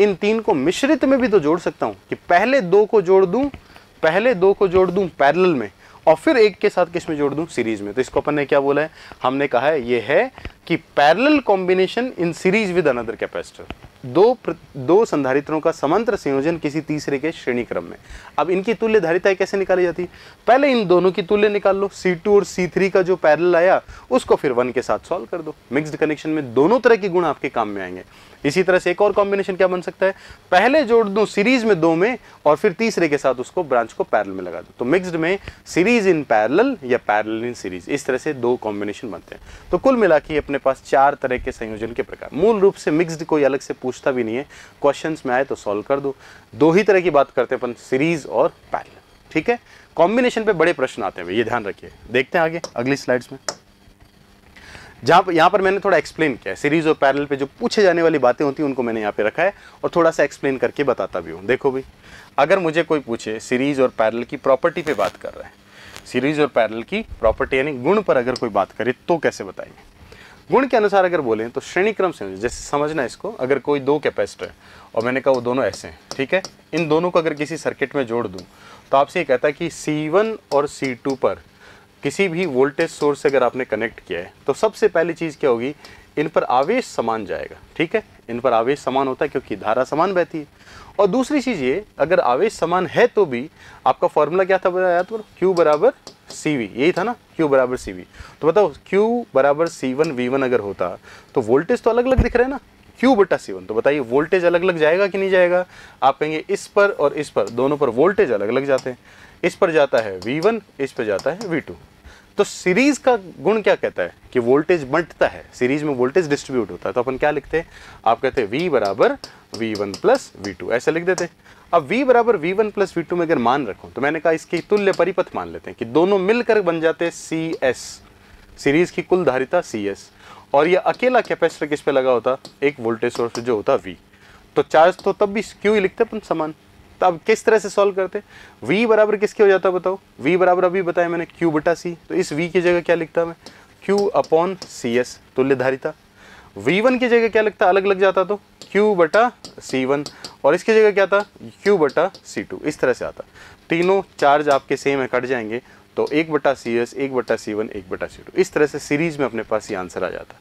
इन तीन को मिश्रित में भी तो जोड़ सकता हूँ कि पहले दो को जोड़ दूँ पहले दो को जोड़ दूँ पैरेलल में और फिर एक के साथ किस में जोड़ दूँ सीरीज में तो इसको अपन ने क्या बोला है हमने कहा है ये है कि parallel combination in series with another capacitor दो दो संधारित्रों का समांतर संयोजन किसी तीसरे के श्रेणी क्रम में अब इनकी तुल्य धारिताएं कैसे निकाली जाती पहले इन दोनों की तुल्य निकाल लो C2 और C3 का जो पैरेलल आया उसको फिर वन के साथ सॉल्व कर दो मिक्स्ड कनेक्शन में दोनों तरह के गुण आपके काम में आएंगे इसी तरह से एक और कॉम्बिनेशन क्या बन सकता है पहले जोड़ दो सीरीज में दो में और फिर तीसरे के साथ उसको ब्रांच को पैरल में लगा दो तो मिक्सड में सीरीज इन पैरल या पैरल इन सीरीज इस तरह से दो कॉम्बिनेशन बनते हैं तो कुल मिला के अपने पास चार तरह के संयोजन के प्रकार मूल रूप से मिक्स्ड कोई अलग से पूछता भी नहीं है क्वेश्चंस में आए तो सॉल्व कर दो दो ही तरह की बात करते हैं अपन सीरीज और पैरल ठीक है कॉम्बिनेशन पे बड़े प्रश्न आते हैं ये ध्यान रखिए देखते हैं आगे अगली स्लाइड्स में जहाँ पर यहाँ पर मैंने थोड़ा एक्सप्लेन किया है सीरीज और पैरल पे जो पूछे जाने वाली बातें होती हैं उनको मैंने यहाँ पे रखा है और थोड़ा सा एक्सप्लेन करके बताता भी हूँ देखो भाई अगर मुझे कोई पूछे सीरीज और पैरल की प्रॉपर्टी पे बात कर रहा है सीरीज और पैरल की प्रॉपर्टी यानी गुण पर अगर कोई बात करे तो कैसे बताएंगे गुण के अनुसार अगर बोलें तो श्रेणी क्रम से जैसे समझना इसको अगर कोई दो कैपेसिटर है और मैंने कहा वो दोनों ऐसे हैं ठीक है इन दोनों को अगर किसी सर्किट में जोड़ दूँ तो आपसे ये कहता है कि C1 और C2 पर किसी भी वोल्टेज सोर्स से अगर आपने कनेक्ट किया है तो सबसे पहली चीज़ क्या होगी इन पर आवेश समान जाएगा ठीक है इन पर आवेश समान होता है क्योंकि धारा समान बहती है और दूसरी चीज़ ये अगर आवेश समान है तो भी आपका फॉर्मूला क्या था बताया तो क्यू बराबर सी यही था ना क्यू बराबर सी वी तो बताओ क्यू बराबर सी वन वी वन अगर होता तो वोल्टेज तो अलग अलग दिख रहे हैं ना क्यू बटा सी वन तो बताइए वोल्टेज अलग अलग जाएगा कि नहीं जाएगा आप कहेंगे इस पर और इस पर दोनों पर वोल्टेज अलग अलग जाते हैं इस पर जाता है वी वन इस पर जाता है वी टू तो सीरीज का गुण क्या कहता है कि वोल्टेज बंटता है सीरीज में वोल्टेज डिस्ट्रीब्यूट होता है तो अपन क्या लिखते हैं आप कहते हैं वी बराबर V one plus V two ऐसे लिख देते हैं अब v बराबर V one plus V two में अगर मान रखो तो मैंने कहा इसकी तुल्य परिपथ मान लेते हैं कि दोनों मिलकर बन जाते हैं सी एस सीरीज की कुल धारिता सी एस और यह अकेला कैपेसिटर किस पे लगा होता एक वोल्टेज सोर्स जो होता वी तो चार्ज तो तब भी क्यों ही लिखते अपन समान तो अब किस तरह से सॉल्व करते v बराबर किसके हो जाता बताओ v बराबर अभी बताया मैंने q बटा सी तो इस v की जगह क्या लिखता मैं q अपॉन सी एस तुल्य धारिता वी वन की जगह क्या लगता अलग लग जाता तो क्यू बटा वन और इसकी जगह क्या था क्यू बटा सी टू इस तरह से आता तीनों चार्ज आपके सेम है कट जाएंगे तो एक बटा सी एस एक बटा सी वन एक बटा सी टू इस तरह से सीरीज में अपने पास ये आंसर आ जाता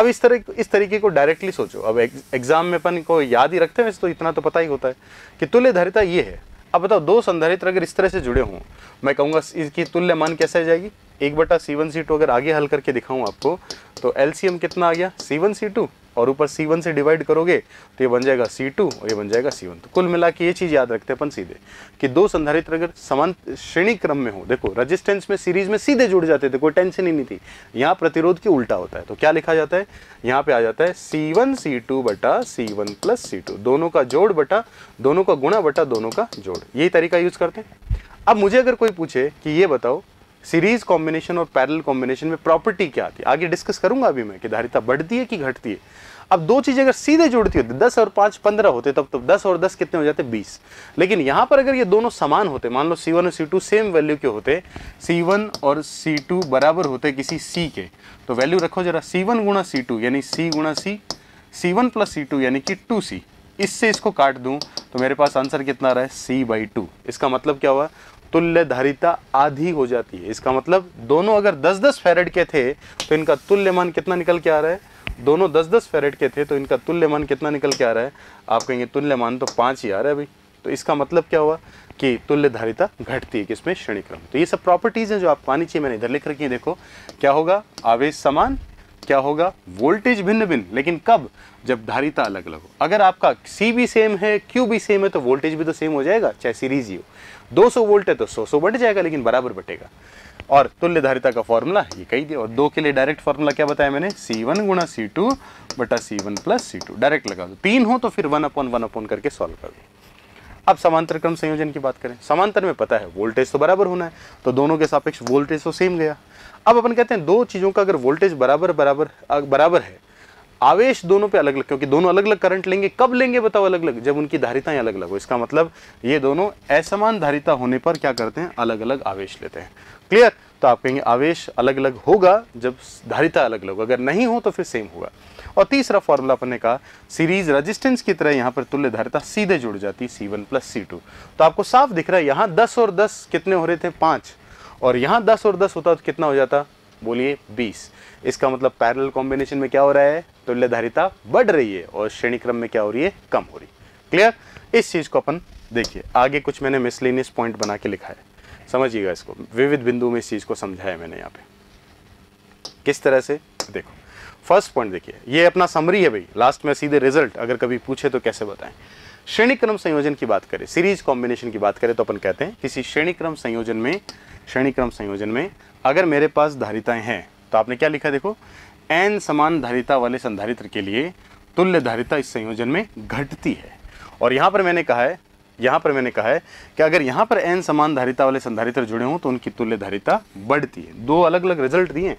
अब इस तरह इस तरीके को डायरेक्टली सोचो अब एग्जाम में अपन को याद ही रखते हैं वैसे तो इतना तो पता ही होता है कि तुल्य धारिता ये है अब बताओ दो संधारित्र अगर इस तरह से जुड़े हों मैं कहूँगा इसकी तुल्य मान कैसे जाएगी एक बटा सी वन सी टू अगर आगे हल करके दिखाऊँ आपको तो एल कितना आ गया सी वन सी टू और ऊपर C1 से डिवाइड करोगे तो ये बन जाएगा C2 और ये बन जाएगा C1 तो कुल मिला के ये चीज़ याद रखते हैं अपन सीधे कि दो संधारित्र अगर समान श्रेणी क्रम में हो देखो रेजिस्टेंस में सीरीज में सीधे जुड़ जाते थे कोई टेंशन ही नहीं थी यहाँ प्रतिरोध के उल्टा होता है तो क्या लिखा जाता है यहाँ पे आ जाता है सी वन सी टू बटा C one plus C two दोनों का जोड़ बटा दोनों का गुणा बटा दोनों का जोड़ यही तरीका यूज़ करते हैं अब मुझे अगर कोई पूछे कि ये बताओ सीरीज कॉम्बिनेशन और पैरेलल कॉम्बिनेशन में प्रॉपर्टी क्या आती है आगे डिस्कस करूंगा अभी मैं कि धारिता बढ़ती है कि घटती है अब दो चीज़ें अगर सीधे जुड़ती होती दस और पांच पंद्रह होते तब तो दस और दस कितने हो जाते बीस लेकिन यहां पर अगर ये दोनों समान होते मान लो सी और सी सेम वैल्यू के होते सी और सी बराबर होते किसी सी के तो वैल्यू रखो जरा सी वन गुणा सी टू यानी सी गुणा C C one plus C two यानी कि टू सी इससे इसको काट दूं तो मेरे पास आंसर कितना रहा है सी बाई टू इसका मतलब क्या हुआ तुल्य धारिता आधी हो जाती है इसका मतलब दोनों अगर 10 10 फेरेड के थे तो इनका तुल्य मान कितना निकल के आ रहा है दोनों दस दस फेरेट के थे तो इनका तुल्य मान कितना निकल के आ रहा है आप कहेंगे तुल्य मान तो पाँच ही आ रहा है अभी तो इसका मतलब क्या हुआ कि तुल्य धारिता घटती है किसमें श्रेणी क्रम तो ये सब प्रॉपर्टीज़ हैं जो आप पानी चाहिए मैंने इधर लिख रखी है देखो क्या होगा आवेश समान क्या होगा वोल्टेज भिन्न भिन्न लेकिन कब जब धारिता अलग अलग हो अगर आपका सी भी सेम है क्यू भी सेम है तो वोल्टेज भी तो सेम हो जाएगा चाहे सीरीज ही हो 200 वोल्ट है तो 100 सौ बढ़ जाएगा लेकिन बराबर बटेगा और तुल्यधारिता का फॉर्मूला ये कही दिया और दो के लिए डायरेक्ट फॉर्मूला क्या बताया मैंने सी वन गुणा सी टू बटा C one plus C two direct लगा दो तीन हो तो फिर वन अपॉन वन अपॉन करके सॉल्व कर दो अब समांतर क्रम संयोजन की बात करें समांतर में पता है वोल्टेज तो बराबर होना है तो दोनों के सापेक्ष वोल्टेज तो सेम गया अब अपन कहते हैं दो चीज़ों का अगर वोल्टेज बराबर बराबर बराबर है आवेश दोनों पे अलग अलग क्योंकि दोनों अलग अलग करंट लेंगे कब लेंगे बताओ अलग अलग जब उनकी धारिताएं अलग अलग हो इसका मतलब ये दोनों असमान धारिता होने पर क्या करते हैं अलग अलग आवेश लेते हैं क्लियर तो आप कहेंगे आवेश अलग अलग होगा जब धारिता अलग अलग अगर नहीं हो तो फिर सेम होगा और तीसरा फॉर्मूला अपने कहा सीरीज रेजिस्टेंस की तरह यहाँ पर तुल्य धारिता सीधे जुड़ जाती है C one plus C two तो आपको साफ दिख रहा है यहाँ दस और दस कितने हो रहे थे पाँच और यहाँ दस और दस होता तो कितना हो जाता बोलिए बीस इसका मतलब पैरल कॉम्बिनेशन में क्या हो रहा है तुल्य धारिता बढ़ रही है और श्रेणी क्रम में क्या हो रही है कम हो रही है क्लियर इस चीज़ को अपन देखिए आगे कुछ मैंने मिसलिनियस पॉइंट बना के लिखा है समझिएगा इसको विविध बिंदु में इस चीज़ को समझाया मैंने यहाँ पे किस तरह से देखो फर्स्ट पॉइंट देखिए ये अपना समरी है भाई लास्ट में सीधे रिजल्ट अगर कभी पूछे तो कैसे बताएं श्रेणी क्रम संयोजन की बात करें सीरीज कॉम्बिनेशन की बात करें तो अपन कहते हैं किसी श्रेणी क्रम संयोजन में श्रेणी क्रम संयोजन में अगर मेरे पास धारिताएं हैं तो आपने क्या लिखा देखो एन समान धारिता वाले संधारित्र के लिए तुल्य धारिता इस संयोजन में घटती है और यहां पर मैंने कहा है यहाँ पर मैंने कहा है कि अगर यहाँ पर एन समान धारिता वाले संधारित्र जुड़े हों तो उनकी तुल्य धारिता बढ़ती है दो अलग अलग रिजल्ट दिए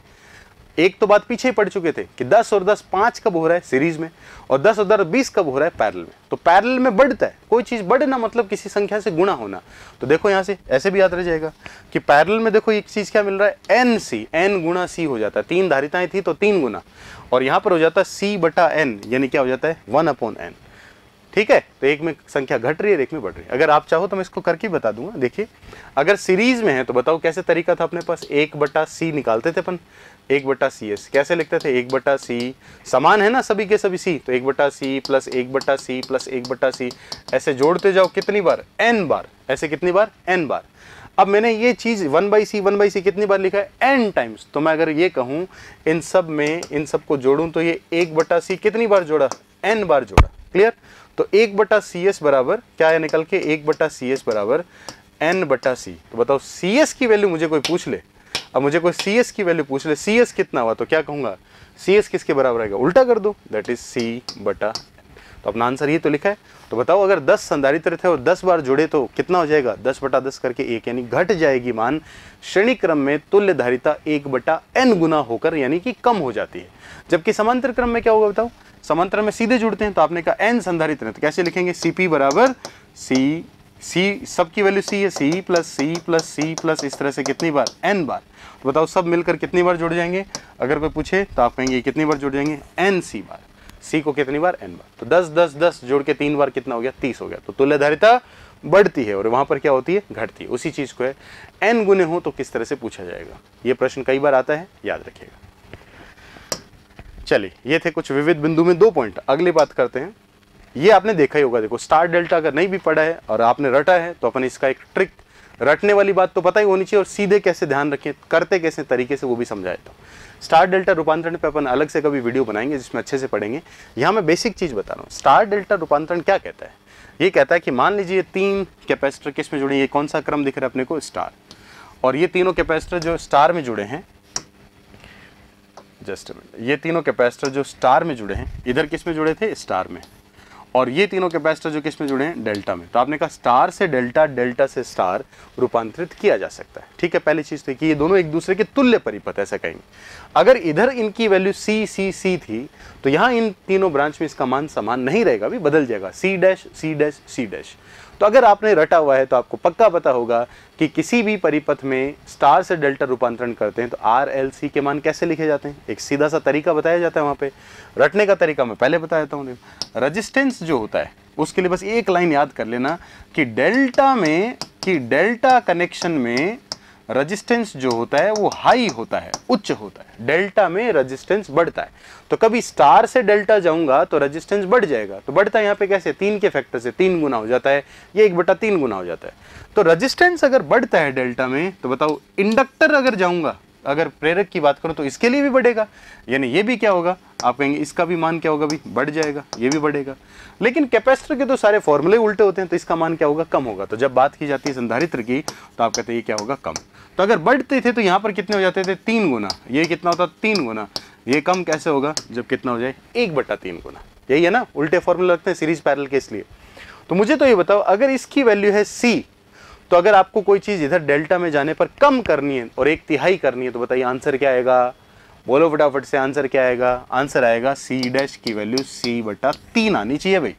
एक तो बात पीछे ही पड़ चुके थे कि 10 और 10 पांच कब हो रहा है सीरीज में और 10 और 10 20 कब हो रहा है पैरल में तो पैरल में बढ़ता है कोई चीज़ बढ़ना मतलब किसी संख्या से गुणा होना तो देखो यहां से ऐसे भी याद रह जाएगा कि पैरल में देखो एक चीज़ क्या मिल रहा है एन सी एन गुणा सी हो जाता है तीन धारिताएं थी तो तीन गुना और यहां पर हो जाता है सी बटा एन यानी क्या हो जाता है वन अपॉन एन ठीक है तो एक में संख्या घट रही है एक में बढ़ रही है अगर आप चाहो तो मैं इसको करके बता दूंगा देखिए अगर सीरीज में है तो बताओ कैसे तरीका था अपने पास एक बटा सी निकालते थे अपन एक बटा सी एस कैसे लिखते थे एक बटा सी समान है ना सभी के सभी सी तो एक बटा सी प्लस एक बटा सी प्लस एक बटा सी ऐसे जोड़ते जाओ कितनी बार एन बार ऐसे कितनी बार एन बार अब मैंने ये चीज़ one by C one by C कितनी बार लिखा है एन टाइम्स तो मैं अगर ये कहूँ इन सब में इन सब को जोड़ूँ तो ये एक बटा सी कितनी बार जोड़ा एन बार जोड़ा क्लियर तो एक बटा सी एस बराबर क्या है निकल के एक बटा सी एस बराबर एन बटा सी तो बताओ सी एस की वैल्यू मुझे कोई पूछ ले अब मुझे कोई सी एस की वैल्यू पूछ ले सी एस कितना हुआ तो क्या कहूंगा सी एस किसके बराबर आएगा उल्टा कर दो दैट इज सी बटा तो अपना आंसर ये तो लिखा है तो बताओ अगर दस संधारित्र थे और दस बार जुड़े तो कितना हो जाएगा दस बटा दस करके एक यानी घट जाएगी मान श्रेणी क्रम में तुल्य धारिता एक बटा एन गुना होकर यानी कि कम हो जाती है जबकि समांतर क्रम में क्या होगा बताओ समांतर में सीधे जुड़ते हैं तो आपने कहा एन संधारित्र है तो कैसे लिखेंगे सी पी बराबर सी सी सबकी वैल्यू सी है C plus C plus C plus इस तरह से कितनी बार एन बार तो बताओ सब मिलकर कितनी बार जुड़ जाएंगे अगर कोई पूछे तो आप कहेंगे कितनी बार जुड़ जाएंगे एन सी बार सी को कितनी बार एन बार तो दस दस दस जोड़ के तीन बार कितना हो गया तीस हो गया तो तुल्यधारिता बढ़ती है और वहां पर क्या होती है घटती है उसी चीज़ को है एन गुने हो तो किस तरह से पूछा जाएगा ये प्रश्न कई बार आता है याद रखिएगा चलिए ये थे कुछ विविध बिंदु में दो पॉइंट अगली बात करते हैं ये आपने देखा ही होगा देखो स्टार डेल्टा अगर नहीं भी पढ़ा है और आपने रटा है तो अपन इसका एक ट्रिक रटने वाली बात तो पता ही होनी चाहिए और सीधे कैसे ध्यान रखें करते कैसे तरीके से वो भी समझाए तो हूँ स्टार डेल्टा रूपांतरण पे अपन अलग से कभी वीडियो बनाएंगे जिसमें अच्छे से पढ़ेंगे यहाँ मैं बेसिक चीज़ बता रहा हूँ स्टार डेल्टा रूपांतरण क्या कहता है ये कहता है कि मान लीजिए तीन कैपेसिटर किस में जुड़े ये कौन सा क्रम दिख रहा है अपने को स्टार और ये तीनों कैपेसिटर जो स्टार में जुड़े हैं जस्ट ये तीनों कैपेसिटर जो स्टार में जुड़े हैं इधर किस में जुड़े थे स्टार में और ये तीनों कैपेसिटर जो किस में जुड़े हैं डेल्टा में तो आपने कहा स्टार से डेल्टा डेल्टा से स्टार रूपांतरित किया जा सकता है ठीक है पहली चीज़ तो कि ये दोनों एक दूसरे के तुल्य परिपथ ऐसा कहेंगे अगर इधर इनकी वैल्यू सी सी सी थी तो यहाँ इन तीनों ब्रांच में इसका मान समान नहीं रहेगा भी बदल जाएगा C dash C dash C dash तो अगर आपने रटा हुआ है तो आपको पक्का पता होगा कि किसी भी परिपथ में स्टार से डेल्टा रूपांतरण करते हैं तो आर एल सी के मान कैसे लिखे जाते हैं एक सीधा सा तरीका बताया जाता है वहाँ पे रटने का तरीका मैं पहले बता देता हूँ रजिस्टेंस जो होता है उसके लिए बस एक लाइन याद कर लेना कि डेल्टा में कि डेल्टा कनेक्शन में रजिस्टेंस जो होता है वो हाई होता है उच्च होता है डेल्टा में रजिस्टेंस बढ़ता है तो कभी स्टार से डेल्टा जाऊंगा तो रजिस्टेंस बढ़ जाएगा तो बढ़ता है यहाँ पे कैसे तीन के फैक्टर से तीन गुना हो जाता है ये एक बटा तीन गुना हो जाता है तो रजिस्टेंस अगर बढ़ता है डेल्टा में तो बताओ इंडक्टर अगर जाऊंगा अगर प्रेरक की बात करूँ तो इसके लिए भी बढ़ेगा यानी ये भी क्या होगा आप कहेंगे इसका भी मान क्या होगा भी बढ़ जाएगा ये भी बढ़ेगा लेकिन कैपेसिटर के तो सारे फॉर्मूले उल्टे होते हैं तो इसका मान क्या होगा कम होगा तो जब बात की जाती है संधारित्र की तो आप कहते हैं ये क्या होगा कम तो अगर बढ़ते थे तो यहाँ पर कितने हो जाते थे तीन गुना ये कितना होता तीन गुना ये कम कैसे होगा जब कितना हो जाए एक बट्टा तीन गुना यही है ना उल्टे फॉर्मूले लगते हैं सीरीज पैरल के इसलिए तो मुझे तो ये बताओ अगर इसकी वैल्यू है सी तो अगर आपको कोई चीज़ इधर डेल्टा में जाने पर कम करनी है और एक तिहाई करनी है तो बताइए आंसर क्या आएगा बोलो फटाफट से आंसर क्या आएगा आंसर आएगा सी डैश की वैल्यू सी बटा तीन आनी चाहिए भाई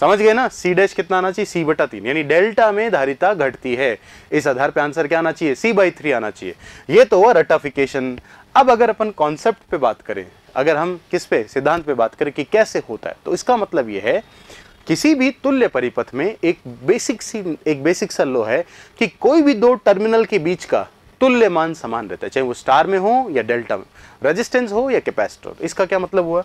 समझ गए ना सी डैश कितना आना चाहिए सी बटा तीन यानी डेल्टा में धारिता घटती है इस आधार पर आंसर क्या आना चाहिए सी बाई थ्री आना चाहिए ये तो हुआ रटाफिकेशन अब अगर अपन कॉन्सेप्ट पे बात करें अगर हम किस पे सिद्धांत पे बात करें कि कैसे होता है तो इसका मतलब ये है किसी भी तुल्य परिपथ में एक बेसिक सी एक बेसिक सा लो है कि कोई भी दो टर्मिनल के बीच का तुल्य मान समान रहता है चाहे वो स्टार में हो या डेल्टा में रेजिस्टेंस हो या कैपेसिटर इसका क्या मतलब हुआ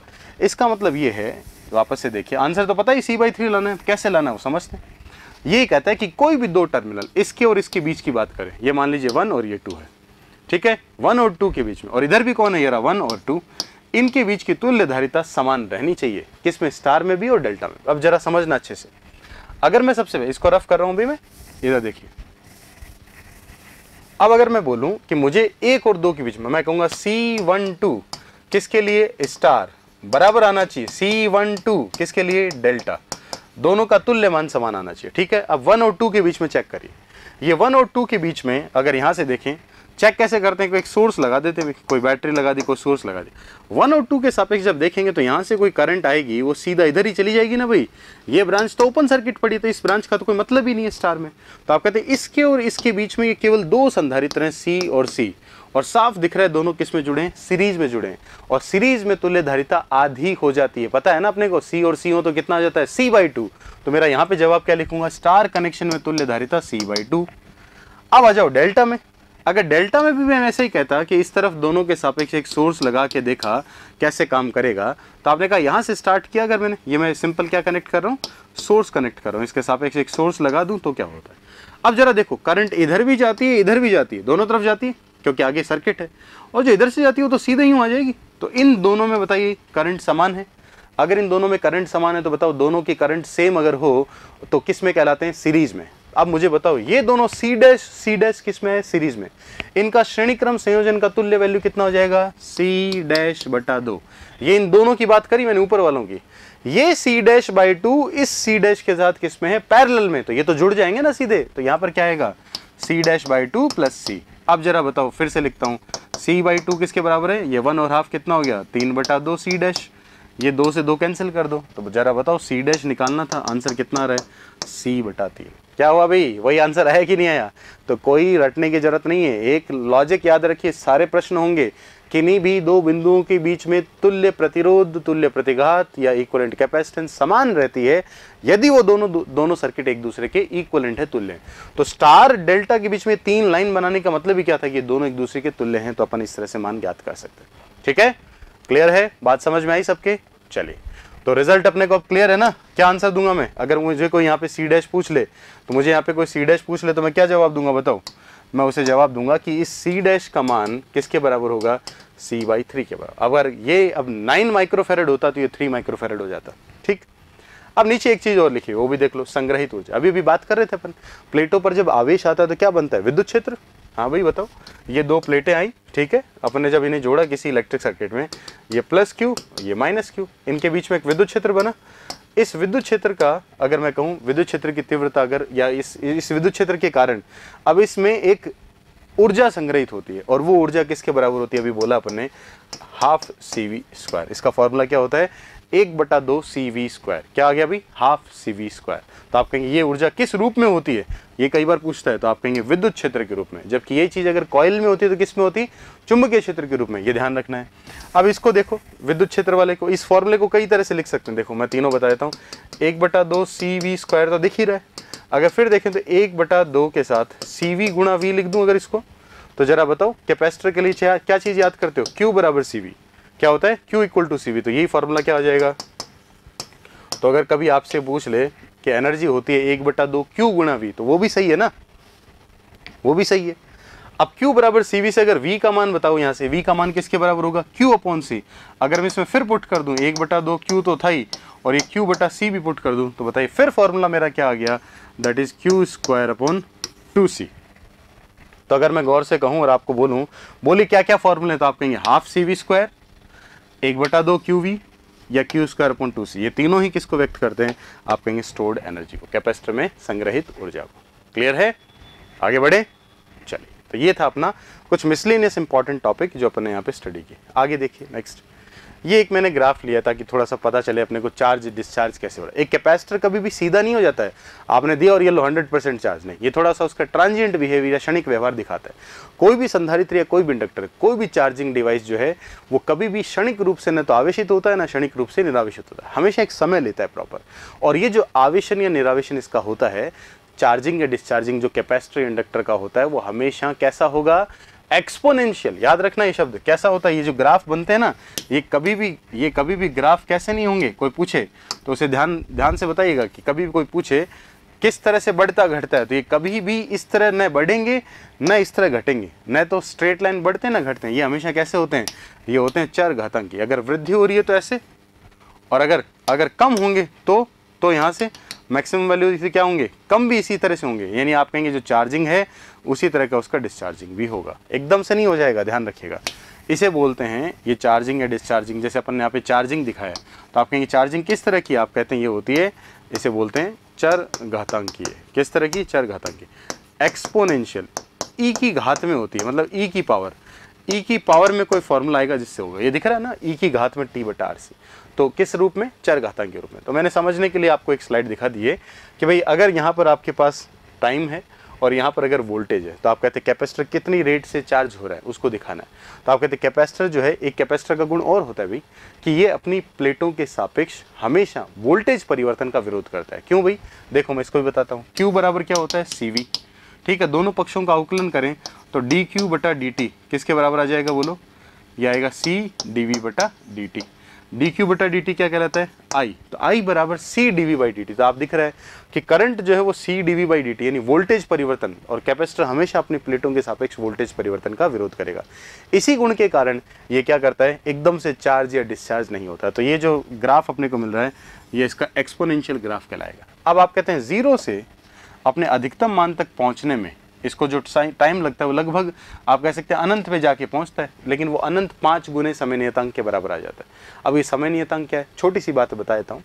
इसका मतलब ये है वापस से देखिए आंसर तो पता ही सी बाई थ्री लाना है कैसे लाना है वो समझते हैं ये कहता है कि कोई भी दो टर्मिनल इसके और इसके बीच की बात करें ये मान लीजिए वन और ये टू है ठीक है वन और टू के बीच में और इधर भी कौन है ये वन और टू इनके बीच की तुल्यधारिता समान रहनी चाहिए किसमें स्टार में भी और डेल्टा में अब जरा समझना अच्छे से अगर मैं सबसे इसको रफ कर रहा हूं भी मैं इधर देखिए अब अगर मैं बोलूं कि मुझे एक और दो के बीच में मैं कहूंगा सी वन टू किसके लिए स्टार बराबर आना चाहिए सी वन टू किसके लिए डेल्टा दोनों का तुल्य मान समान आना चाहिए ठीक है अब वन और टू के बीच में चेक करिए ये वन और टू के बीच में अगर यहां से देखें चेक कैसे करते हैं कोई सोर्स लगा देते हैं कोई बैटरी लगा दी कोई सोर्स लगा दी वन और टू के सापेक्ष जब देखेंगे तो यहाँ से कोई करंट आएगी वो सीधा इधर ही चली जाएगी ना भाई ये ब्रांच तो ओपन सर्किट पड़ी तो इस ब्रांच का तो कोई मतलब ही नहीं है स्टार में तो आप कहते हैं इसके और इसके बीच में ये केवल दो संधारित्र हैं सी और सी और साफ दिख रहा है दोनों किस में जुड़े हैं सीरीज में जुड़े हैं और सीरीज में तुल्य धारिता आधी हो जाती है पता है ना अपने को सी और सी हो तो कितना आ जाता है सी बाई टू तो मेरा यहाँ पे जवाब क्या लिखूंगा स्टार कनेक्शन में तुल्य धारिता सी बाई टू अब आ जाओ डेल्टा में अगर डेल्टा में भी मैं ऐसे ही कहता कि इस तरफ दोनों के सापेक्ष एक सोर्स लगा के देखा कैसे काम करेगा तो आपने कहा यहाँ से स्टार्ट किया अगर मैंने ये मैं सिंपल क्या कनेक्ट कर रहा हूँ सोर्स कनेक्ट कर रहा हूँ इसके सापेक्ष एक सोर्स लगा दूँ तो क्या होता है अब जरा देखो करंट इधर भी जाती है इधर भी जाती है दोनों तरफ जाती है क्योंकि आगे सर्किट है और जो इधर से जाती है वो तो सीधे ही आ जाएगी तो इन दोनों में बताइए करंट समान है अगर इन दोनों में करंट समान है तो बताओ दोनों की करंट सेम अगर हो तो किस में कहलाते हैं सीरीज में अब मुझे बताओ ये दोनों सी डैश सी डैश किस में है सीरीज में इनका श्रेणी क्रम संयोजन का तुल्य वैल्यू कितना हो जाएगा सी डैश बटा दो ये इन दोनों की बात करी मैंने ऊपर वालों की ये सी डैश बाई टू इस सी डैश के साथ किस में है पैरेलल में तो ये तो जुड़ जाएंगे ना सीधे तो यहां पर क्या आएगा C dash by two plus C अब जरा बताओ फिर से लिखता हूं सी बाई टू किसके बराबर है ये वन और हाफ कितना हो गया तीन बटा दो सी डैश ये दो से दो कैंसिल कर दो तो जरा बताओ सी डैश निकालना था आंसर कितना है सी बटा तीन क्या हुआ भाई वही आंसर आया कि नहीं आया तो कोई रटने की जरूरत नहीं है एक लॉजिक याद रखिए सारे प्रश्न होंगे किन्हीं भी दो बिंदुओं के बीच में तुल्य प्रतिरोध तुल्य प्रतिघात या इक्वलेंट कैपेसिटेंस समान रहती है यदि वो दोनों दो, दोनों सर्किट एक दूसरे के इक्वलेंट है तुल्य तो स्टार डेल्टा के बीच में तीन लाइन बनाने का मतलब ही क्या था कि दोनों एक दूसरे के तुल्य हैं तो अपन इस तरह से मान ज्ञात कर सकते ठीक है क्लियर है बात समझ में आई सबके चलिए तो रिजल्ट अपने को अब क्लियर है ना क्या आंसर दूंगा मैं अगर मुझे कोई यहाँ पे सी डैश पूछ ले तो मुझे यहाँ पे कोई सी डैश पूछ ले तो मैं क्या जवाब दूंगा बताओ मैं उसे जवाब दूंगा कि इस सी डैश का मान किसके बराबर होगा सी बाई थ्री के बराबर अगर ये अब नाइन माइक्रोफेरेड होता तो ये थ्री माइक्रोफेरेड हो जाता ठीक अब नीचे एक चीज़ और लिखी वो भी देख लो संग्रहित ऊर्जा अभी भी बात कर रहे थे अपन प्लेटों पर जब आवेश आता है तो क्या बनता है विद्युत क्षेत्र हाँ भाई बताओ ये दो प्लेटें आई ठीक है अपने जब इन्हें जोड़ा किसी इलेक्ट्रिक सर्किट में ये प्लस क्यू ये माइनस क्यू इनके बीच में एक विद्युत क्षेत्र बना इस विद्युत क्षेत्र का अगर मैं कहूँ विद्युत क्षेत्र की तीव्रता अगर या इस इस विद्युत क्षेत्र के कारण अब इसमें एक ऊर्जा संग्रहित होती है और वो ऊर्जा किसके बराबर होती है अभी बोला अपन ने हाफ सी वी स्क्वायर इसका फॉर्मूला क्या होता है एक बटा दो सी वी स्क्वायर क्या आ गया भाई हाफ सी वी स्क्वायर तो आप कहेंगे ये ऊर्जा किस रूप में होती है ये कई बार पूछता है तो आप कहेंगे विद्युत क्षेत्र के रूप में जबकि ये चीज़ अगर कॉयल में होती है तो किस में होती चुंबकीय क्षेत्र के रूप में ये ध्यान रखना है अब इसको देखो विद्युत क्षेत्र वाले को इस फॉर्मूले को कई तरह से लिख सकते हैं देखो मैं तीनों बता देता हूँ एक बटा दो सी वी स्क्वायर तो दिख ही रहा है अगर फिर देखें तो एक बटा दो के साथ सी वी गुणा वी लिख दूँ अगर इसको तो जरा बताओ कैपेसिटर के लिए क्या चीज़ याद करते हो क्यू बराबर सी वी क्या होता है Q इक्वल टू सी तो यही फॉर्मूला क्या हो जाएगा तो अगर कभी आपसे पूछ ले कि एनर्जी होती है एक बटा दो क्यू गुणा वी तो वो भी सही है ना वो भी सही है अब Q बराबर सी से अगर V का मान बताओ यहां से V का मान किसके बराबर होगा Q अपॉन सी अगर मैं इसमें फिर पुट कर दू एक बटा दो क्यू तो था ही और ये क्यू बटा सी भी पुट कर दू तो बताइए फिर फॉर्मूला मेरा क्या आ गया that is Q square upon two C तो अगर मैं गौर से कहूं और आपको बोलूं बोली क्या क्या फॉर्मूले तो आप कहेंगे हाफ सी वी स्क्वायर एक बटा दो क्यू वी या Q square upon two C ये तीनों ही किसको व्यक्त करते हैं आप कहेंगे स्टोर्ड एनर्जी को कैपेसिटर में संग्रहित ऊर्जा को क्लियर है आगे बढ़े चलिए तो ये था अपना कुछ मिसलिनियस इंपॉर्टेंट टॉपिक जो अपने यहाँ पे स्टडी किए आगे देखिए नेक्स्ट ये एक मैंने ग्राफ लिया था कि थोड़ा सा पता चले अपने को चार्ज डिस्चार्ज कैसे हो रहा है एक कैपेसिटर कभी भी सीधा नहीं हो जाता है आपने दिया और ये लो हंड्रेड परसेंट चार्ज नहीं ये थोड़ा सा उसका ट्रांजिएंट बिहेवियर क्षणिक व्यवहार दिखाता है कोई भी संधारित्र या कोई भी इंडक्टर कोई भी चार्जिंग डिवाइस जो है वो कभी भी क्षणिक रूप से न तो आवेशित होता है ना क्षणिक रूप से निरावेशित होता है हमेशा एक समय लेता है प्रॉपर और ये जो आवेशन या निरावेशन इसका होता है चार्जिंग या डिस्चार्जिंग जो कैपेसिटर इंडक्टर का होता है वो हमेशा कैसा होगा एक्सपोनेंशियल याद रखना ये शब्द कैसा होता है ये जो ग्राफ बनते हैं ना ये कभी भी ये कभी भी ग्राफ कैसे नहीं होंगे कोई पूछे तो उसे ध्यान ध्यान से बताइएगा कि कभी भी कोई पूछे किस तरह से बढ़ता घटता है तो ये कभी भी इस तरह न बढ़ेंगे न इस तरह घटेंगे न तो स्ट्रेट लाइन बढ़ते ना घटते हैं ये हमेशा कैसे होते हैं ये होते हैं चर घातंकी अगर वृद्धि हो रही है तो ऐसे और अगर अगर कम होंगे तो तो यहाँ से मैक्सिमम वैल्यू इसे क्या होंगे कम भी इसी तरह से होंगे यानी आप कहेंगे जो चार्जिंग है उसी तरह का उसका डिस्चार्जिंग भी होगा एकदम से नहीं हो जाएगा ध्यान रखिएगा इसे बोलते हैं ये चार्जिंग या डिस्चार्जिंग जैसे अपन ने यहाँ पे चार्जिंग दिखाया तो आप कहेंगे चार्जिंग किस तरह की आप कहते हैं ये होती है इसे बोलते हैं चर है किस तरह की चर घातांकी एक्सपोनेंशियल ई e की घात में होती है मतलब ई e की पावर ई e की पावर में कोई फॉर्मूला आएगा जिससे होगा ये दिख रहा है ना ई की घात में टी बटा आर सी तो किस रूप में चरघातांक के रूप में तो मैंने समझने के लिए आपको एक स्लाइड दिखा दिए कि भाई अगर यहाँ पर आपके पास टाइम है और यहाँ पर अगर वोल्टेज है तो आप कहते हैं कैपेसिटर कितनी रेट से चार्ज हो रहा है उसको दिखाना है तो आप कहते हैं कैपेसिटर जो है एक कैपेसिटर का गुण और होता है भाई कि ये अपनी प्लेटों के सापेक्ष हमेशा वोल्टेज परिवर्तन का विरोध करता है क्यों भाई देखो मैं इसको भी बताता हूँ क्यू बराबर क्या होता है सी ठीक है दोनों पक्षों का अवकलन करें तो डी क्यू बटा डी टी किसके बराबर आ जाएगा बोलो ये आएगा सी डी वी बटा डी टी डी क्यू बटा डी टी क्या कहलाता है आई तो आई बराबर C D V by D T तो आप दिख रहा है कि करंट जो है वो C D V by D T यानी वोल्टेज परिवर्तन और कैपेसिटर हमेशा अपनी प्लेटों के सापेक्ष वोल्टेज परिवर्तन का विरोध करेगा इसी गुण के कारण ये क्या करता है एकदम से चार्ज या डिस्चार्ज नहीं होता तो ये जो ग्राफ अपने को मिल रहा है ये इसका एक्सपोनेंशियल ग्राफ कहलाएगा अब आप कहते हैं ज़ीरो से अपने अधिकतम मान तक पहुँचने में इसको जो टाइम लगता है वो लगभग आप कह सकते हैं अनंत पे जाके पहुंचता है लेकिन वो अनंत पाँच गुने समय नियतांक के बराबर आ जाता है अब ये समय नियतांक क्या है छोटी सी बात बता देता हूँ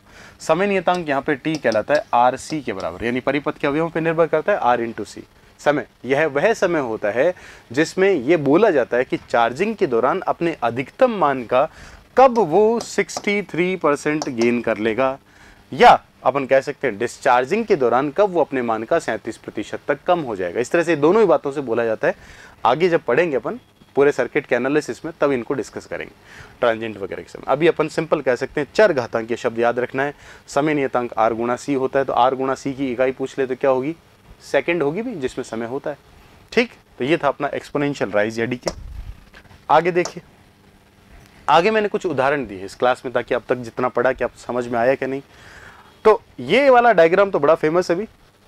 समय नियतांक यहाँ पे टी कहलाता है आर सी के बराबर यानी परिपथ के अवयवों पर निर्भर करता है आर इंटू सी समय यह वह समय होता है जिसमें यह बोला जाता है कि चार्जिंग के दौरान अपने अधिकतम मान का कब वो थ्री परसेंट गेन कर लेगा या अपन कह सकते हैं डिस्चार्जिंग के दौरान कब वो अपने मान का सैंतीस प्रतिशत तक कम हो जाएगा इस तरह से दोनों ही बातों से बोला जाता है आगे जब पढ़ेंगे अपन पूरे सर्किट के एनालिसिस में तब इनको डिस्कस करेंगे ट्रांजेंट वगैरह के समय अभी अपन सिंपल कह सकते हैं चर घातांक शब्द याद रखना है समय नियतांक आर गुणा सी होता है तो आर गुणा सी की इकाई पूछ ले तो क्या होगी सेकेंड होगी भी जिसमें समय होता है ठीक तो ये था अपना एक्सपोनेंशियल राइज या डी के आगे देखिए आगे मैंने कुछ उदाहरण दिए इस क्लास में ताकि अब तक जितना पढ़ा कि आप समझ में आया कि नहीं तो ये वाला डायग्राम तो बड़ा फेमस है अभी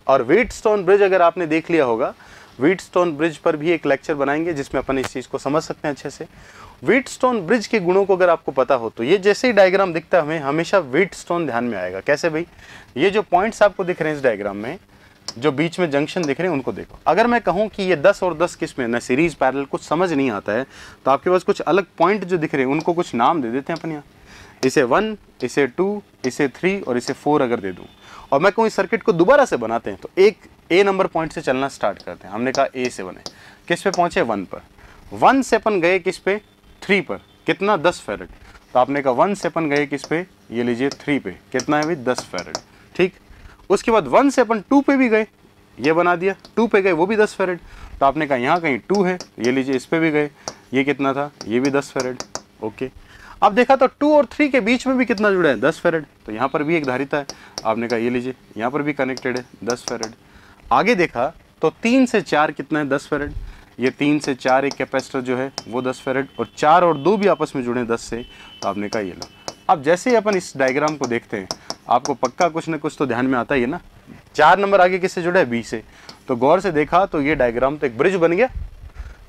और वीट स्टोन ब्रिज अगर आपने देख लिया होगा वीट स्टोन ब्रिज पर भी एक लेक्चर बनाएंगे जिसमें अपन इस चीज़ को समझ सकते हैं अच्छे से वीट स्टोन ब्रिज के गुणों को अगर आपको पता हो तो ये जैसे ही डायग्राम दिखता हमें हमेशा वीट स्टोन ध्यान में आएगा कैसे भाई ये जो पॉइंट्स आपको दिख रहे हैं इस डायग्राम में जो बीच में जंक्शन दिख रहे हैं उनको देखो अगर मैं कहूँ कि ये 10 और 10 किस में ना सीरीज पैरल कुछ समझ नहीं आता है तो आपके पास कुछ अलग पॉइंट जो दिख रहे हैं उनको कुछ नाम दे देते हैं अपने यहाँ इसे वन इसे टू इसे थ्री और इसे फोर अगर दे दूँ और मैं कहूँ इस सर्किट को दोबारा से बनाते हैं तो एक ए नंबर पॉइंट से चलना स्टार्ट करते हैं हमने कहा ए से बने किस पे पहुँचे वन पर वन से अपन गए किस पे थ्री पर कितना दस फेरेट तो आपने कहा वन से अपन गए किस पे ये लीजिए थ्री पे कितना है भाई दस फेरेट ठीक उसके बाद वन से अपन टू पे भी गए ये बना दिया टू पे गए वो भी दस फेरेट तो आपने कहा यहाँ कहीं टू है ये लीजिए इस पर भी गए ये कितना था ये भी दस फेरेट ओके अब देखा तो टू और थ्री के बीच में भी कितना जुड़ा है दस फेरेड तो यहाँ पर भी एक धारिता है आपने कहा ये लीजिए यहाँ पर भी कनेक्टेड है दस फेरेड आगे देखा तो तीन से चार कितना है दस फेरेड ये तीन से चार एक कैपेसिटर जो है वो दस फेरेड और चार और दो भी आपस में जुड़े हैं दस से तो आपने कहा ये लो अब जैसे ही अपन इस डायग्राम को देखते हैं आपको पक्का कुछ ना कुछ तो ध्यान में आता ही है ना चार नंबर आगे किससे जुड़ा है बी से तो गौर से देखा तो ये डायग्राम तो एक ब्रिज बन गया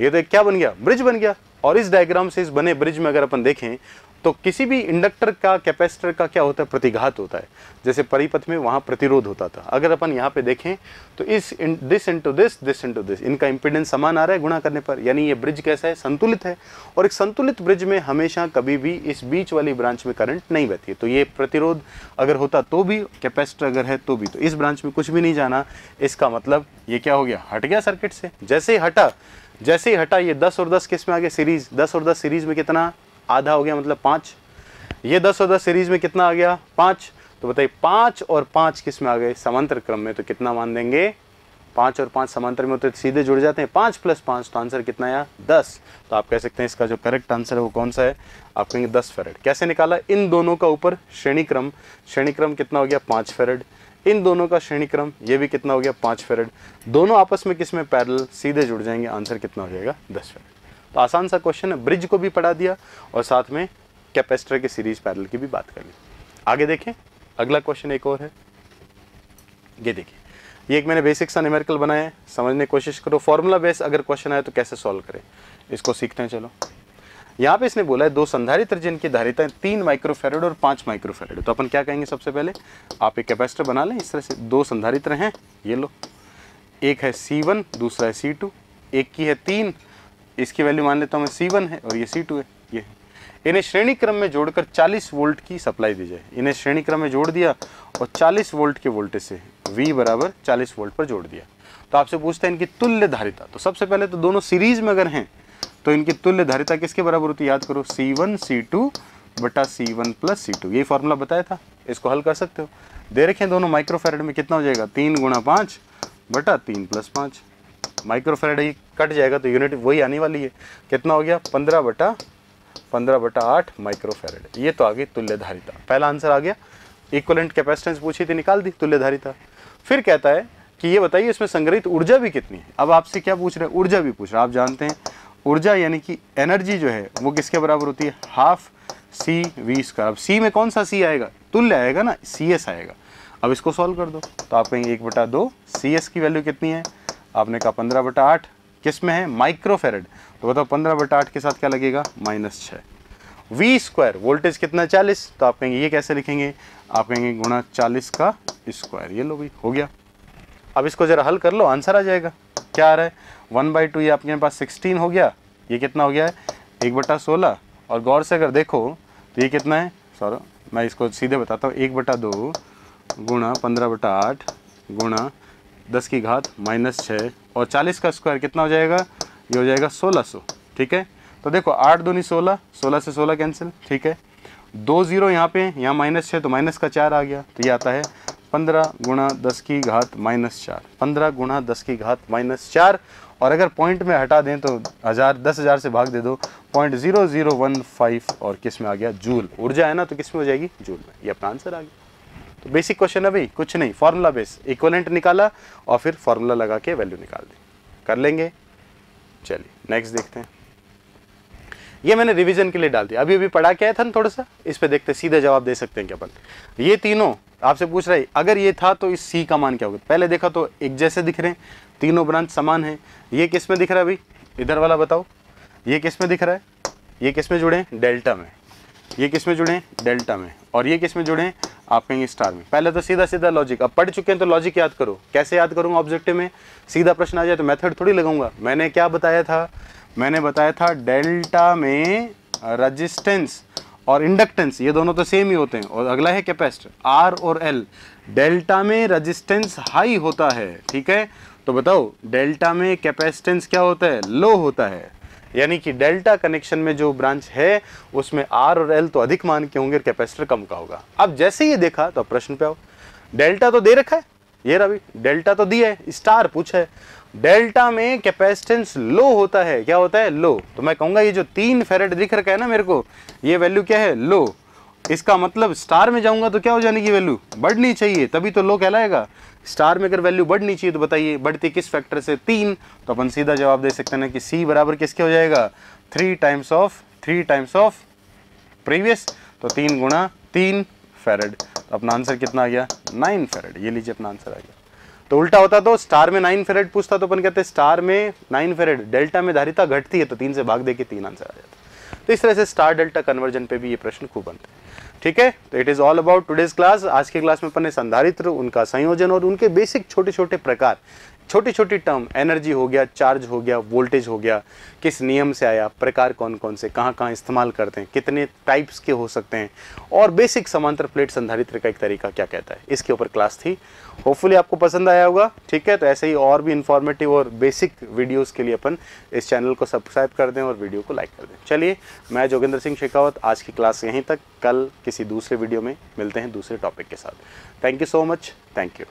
ये तो क्या बन गया ब्रिज बन गया और इस डायग्राम से इस बने ब्रिज में अगर अपन देखें तो किसी भी इंडक्टर का कैपेसिटर का क्या होता है प्रतिघात होता है जैसे परिपथ में वहाँ प्रतिरोध होता था अगर अपन यहाँ पे देखें तो इस इन, this into this this into this इनका इंपिडेंस समान आ रहा है गुणा करने पर यानी ये ब्रिज कैसा है संतुलित है और एक संतुलित ब्रिज में हमेशा कभी भी इस बीच वाली ब्रांच में करंट नहीं बहती तो ये प्रतिरोध अगर होता तो भी कैपेसिटर अगर है तो भी तो इस ब्रांच में कुछ भी नहीं जाना इसका मतलब ये क्या हो गया हट गया सर्किट से जैसे ही हटा जैसे ही हटा ये दस और दस किस में आ गया सीरीज़ दस और दस सीरीज़ में कितना आधा हो गया मतलब पाँच ये दस और दस सीरीज़ में कितना आ गया पाँच तो बताइए पाँच और पाँच किस में आ गए समांतर क्रम में तो कितना मान देंगे पाँच और पाँच समांतर में होते तो सीधे जुड़ जाते हैं पाँच प्लस पाँच तो आंसर कितना आया दस तो आप कह सकते हैं इसका जो करेक्ट आंसर है वो कौन सा है आप कहेंगे दस फेरेड कैसे निकाला इन दोनों का ऊपर श्रेणी क्रम श्रेणी क्रम कितना हो गया पाँच फेरेड इन दोनों का श्रेणी क्रम ये भी कितना हो गया पाँच फेरेड दोनों आपस में किस में पैरल सीधे जुड़ जाएंगे आंसर कितना हो जाएगा दस फेरेड तो आसान सा क्वेश्चन है ब्रिज को भी पढ़ा दिया और साथ में कैपेसिटर के सीरीज पैरल की भी बात कर ली आगे देखें अगला क्वेश्चन एक और है ये देखिए ये एक मैंने बेसिक सा न्यूमेरिकल बनाया है समझने की कोशिश करो फॉर्मूला बेस अगर क्वेश्चन आए तो कैसे सॉल्व करें इसको सीखते हैं चलो यहाँ पे इसने बोला है दो संधारित्र जिनकी धारिता है तीन माइक्रोफेरेड और पाँच माइक्रोफेरेड तो अपन क्या कहेंगे सबसे पहले आप एक कैपेसिटर बना लें इस तरह से दो संधारित्र हैं ये लो एक है सी वन दूसरा है सी टू एक की है तीन इसकी वैल्यू मान लेता हूँ मैं सी वन है और ये सी टू है ये इन्हें श्रेणी क्रम में जोड़कर चालीस वोल्ट की सप्लाई दी जाए इन्हें श्रेणी क्रम में जोड़ दिया और चालीस वोल्ट के वोल्टेज से वी बराबर चालीस वोल्ट पर जोड़ दिया तो आपसे पूछते हैं इनकी तुल्य धारिता तो सबसे पहले तो दोनों सीरीज में अगर हैं तो इनकी तुल्य धारिता किसके बराबर होती है याद करो सी वन सी टू बटा C one plus C two यही फॉर्मूला बताया था इसको हल कर सकते हो दे हैं दोनों माइक्रोफेरेड में कितना हो जाएगा तीन गुणा पाँच बटा तीन प्लस पाँच माइक्रोफेरेड ही कट जाएगा तो यूनिट वही आने वाली है कितना हो गया पंद्रह बटा पंद्रह बटा आठ माइक्रोफेरेड ये तो आ गई तुल्य धारिता पहला आंसर आ गया इक्वलेंट कैपेसिटेंस पूछी थी निकाल दी तुल्य धारिता फिर कहता है कि ये बताइए इसमें संग्रहित ऊर्जा भी कितनी है अब आपसे क्या पूछ रहे हैं ऊर्जा भी पूछ रहे हैं आप जानते हैं ऊर्जा यानी कि एनर्जी जो है वो किसके बराबर होती है हाफ सी वी स्क्वायर अब सी में कौन सा सी आएगा तुल्य आएगा ना सी एस आएगा अब इसको सॉल्व कर दो तो आप कहेंगे एक बटा दो सी एस की वैल्यू कितनी है आपने कहा पंद्रह बटा आठ किस में है माइक्रोफेरेड तो बताओ पंद्रह बटा आठ के साथ क्या लगेगा माइनस छः वी स्क्वायर वोल्टेज कितना चालीस तो आप कहेंगे ये कैसे लिखेंगे आप कहेंगे गुणा चालीस का स्क्वायर ये लो भाई हो गया अब इसको ज़रा हल कर लो आंसर आ जाएगा क्या आ रहा है वन बाई टू ये आपके पास सिक्सटीन हो गया ये कितना हो गया है एक बटा सोलह और गौर से अगर देखो तो ये कितना है सॉर मैं इसको सीधे बताता हूँ एक बटा दो गुणा पंद्रह बटा आठ गुणा दस की घात माइनस छः और चालीस का स्क्वायर कितना हो जाएगा ये हो जाएगा सोलह सौ ठीक है तो देखो आठ दूनी सोलह सोलह से सोलह कैंसिल ठीक है दो जीरो यहाँ पे यहाँ माइनस छः तो माइनस का चार आ गया तो ये आता है पंद्रह गुणा दस की घात माइनस चार पंद्रह गुणा दस की घात माइनस चार और अगर पॉइंट में हटा दें तो हज़ार दस हज़ार से भाग दे दो point zero zero one five और किस में आ गया जूल ऊर्जा है ना तो किस में हो जाएगी जूल में ये अपना आंसर आ गया तो बेसिक क्वेश्चन है भाई कुछ नहीं फार्मूला बेस इक्वलेंट निकाला और फिर फार्मूला लगा के वैल्यू निकाल दी कर लेंगे चलिए नेक्स्ट देखते हैं ये मैंने रिवीजन के लिए डाल दिया अभी अभी पढ़ा क्या था ना थोड़ा सा इस पे देखते सीधे जवाब दे सकते हैं क्या अपन ये तीनों आपसे पूछ रहा है अगर ये था तो इस सी का मान क्या होगा पहले देखा तो एक जैसे दिख रहे हैं तीनों ब्रांच समान है ये किस में दिख रहा है अभी इधर वाला बताओ ये किस में दिख रहा है ये किस में जुड़े हैं डेल्टा में ये किस में जुड़े हैं डेल्टा में और ये किस में जुड़े हैं आप कहेंगे स्टार में पहले तो सीधा सीधा लॉजिक अब पढ़ चुके हैं तो लॉजिक याद करो कैसे याद करूँगा ऑब्जेक्टिव में सीधा प्रश्न आ जाए तो मेथड थोड़ी लगाऊंगा मैंने क्या बताया था मैंने बताया था डेल्टा में रजिस्टेंस और इंडक्टेंस ये दोनों तो सेम ही होते हैं और अगला है कैपेसिटर आर और एल डेल्टा में रजिस्टेंस हाई होता है ठीक है तो बताओ डेल्टा में कैपेसिटेंस क्या होता है लो होता है यानी कि डेल्टा कनेक्शन में जो ब्रांच है उसमें आर और एल तो अधिक मान के होंगे कैपेसिटर कम का होगा अब जैसे ये देखा तो अब प्रश्न पे आओ डेल्टा तो दे रखा है ये रवि डेल्टा तो दिया है स्टार पूछा है डेल्टा में कैपेसिटेंस लो होता है क्या होता है लो तो मैं कहूंगा ये जो तीन फेरेट दिख रखा है ना मेरे को ये वैल्यू क्या है लो इसका मतलब स्टार में जाऊंगा तो क्या हो जाने की वैल्यू बढ़नी चाहिए तभी तो लो कहलाएगा स्टार में अगर वैल्यू बढ़नी चाहिए तो बताइए बढ़ती किस फैक्टर से तीन तो अपन सीधा जवाब दे सकते हैं कि सी बराबर किसके हो जाएगा three times of three times of previous तो तीन गुणा तीन फेरेड तो अपना आंसर कितना आ गया नाइन फेरेड ये लीजिए अपना आंसर आ गया तो उल्टा होता तो स्टार में नाइन फेरेड पूछता तो अपन कहते स्टार में नाइन फेरेड डेल्टा में धारिता घटती है तो तीन से भाग दे के तीन आंसर आ जाता तो इस तरह से स्टार डेल्टा कन्वर्जन पे भी ये प्रश्न खूब बनते हैं ठीक है तो it is all about today's class आज के क्लास में अपने संधारित्र उनका संयोजन और उनके बेसिक छोटे छोटे प्रकार छोटी छोटी टर्म एनर्जी हो गया चार्ज हो गया वोल्टेज हो गया किस नियम से आया प्रकार कौन कौन से कहाँ कहाँ इस्तेमाल करते हैं कितने टाइप्स के हो सकते हैं और बेसिक समांतर प्लेट संधारित्र का एक तरीका क्या कहता है इसके ऊपर क्लास थी होपफुली आपको पसंद आया होगा ठीक है तो ऐसे ही और भी इन्फॉर्मेटिव और बेसिक वीडियोज़ के लिए अपन इस चैनल को सब्सक्राइब कर दें और वीडियो को लाइक कर दें चलिए मैं जोगिंदर सिंह शेखावत आज की क्लास यहीं तक कल किसी दूसरे वीडियो में मिलते हैं दूसरे टॉपिक के साथ thank you so much thank you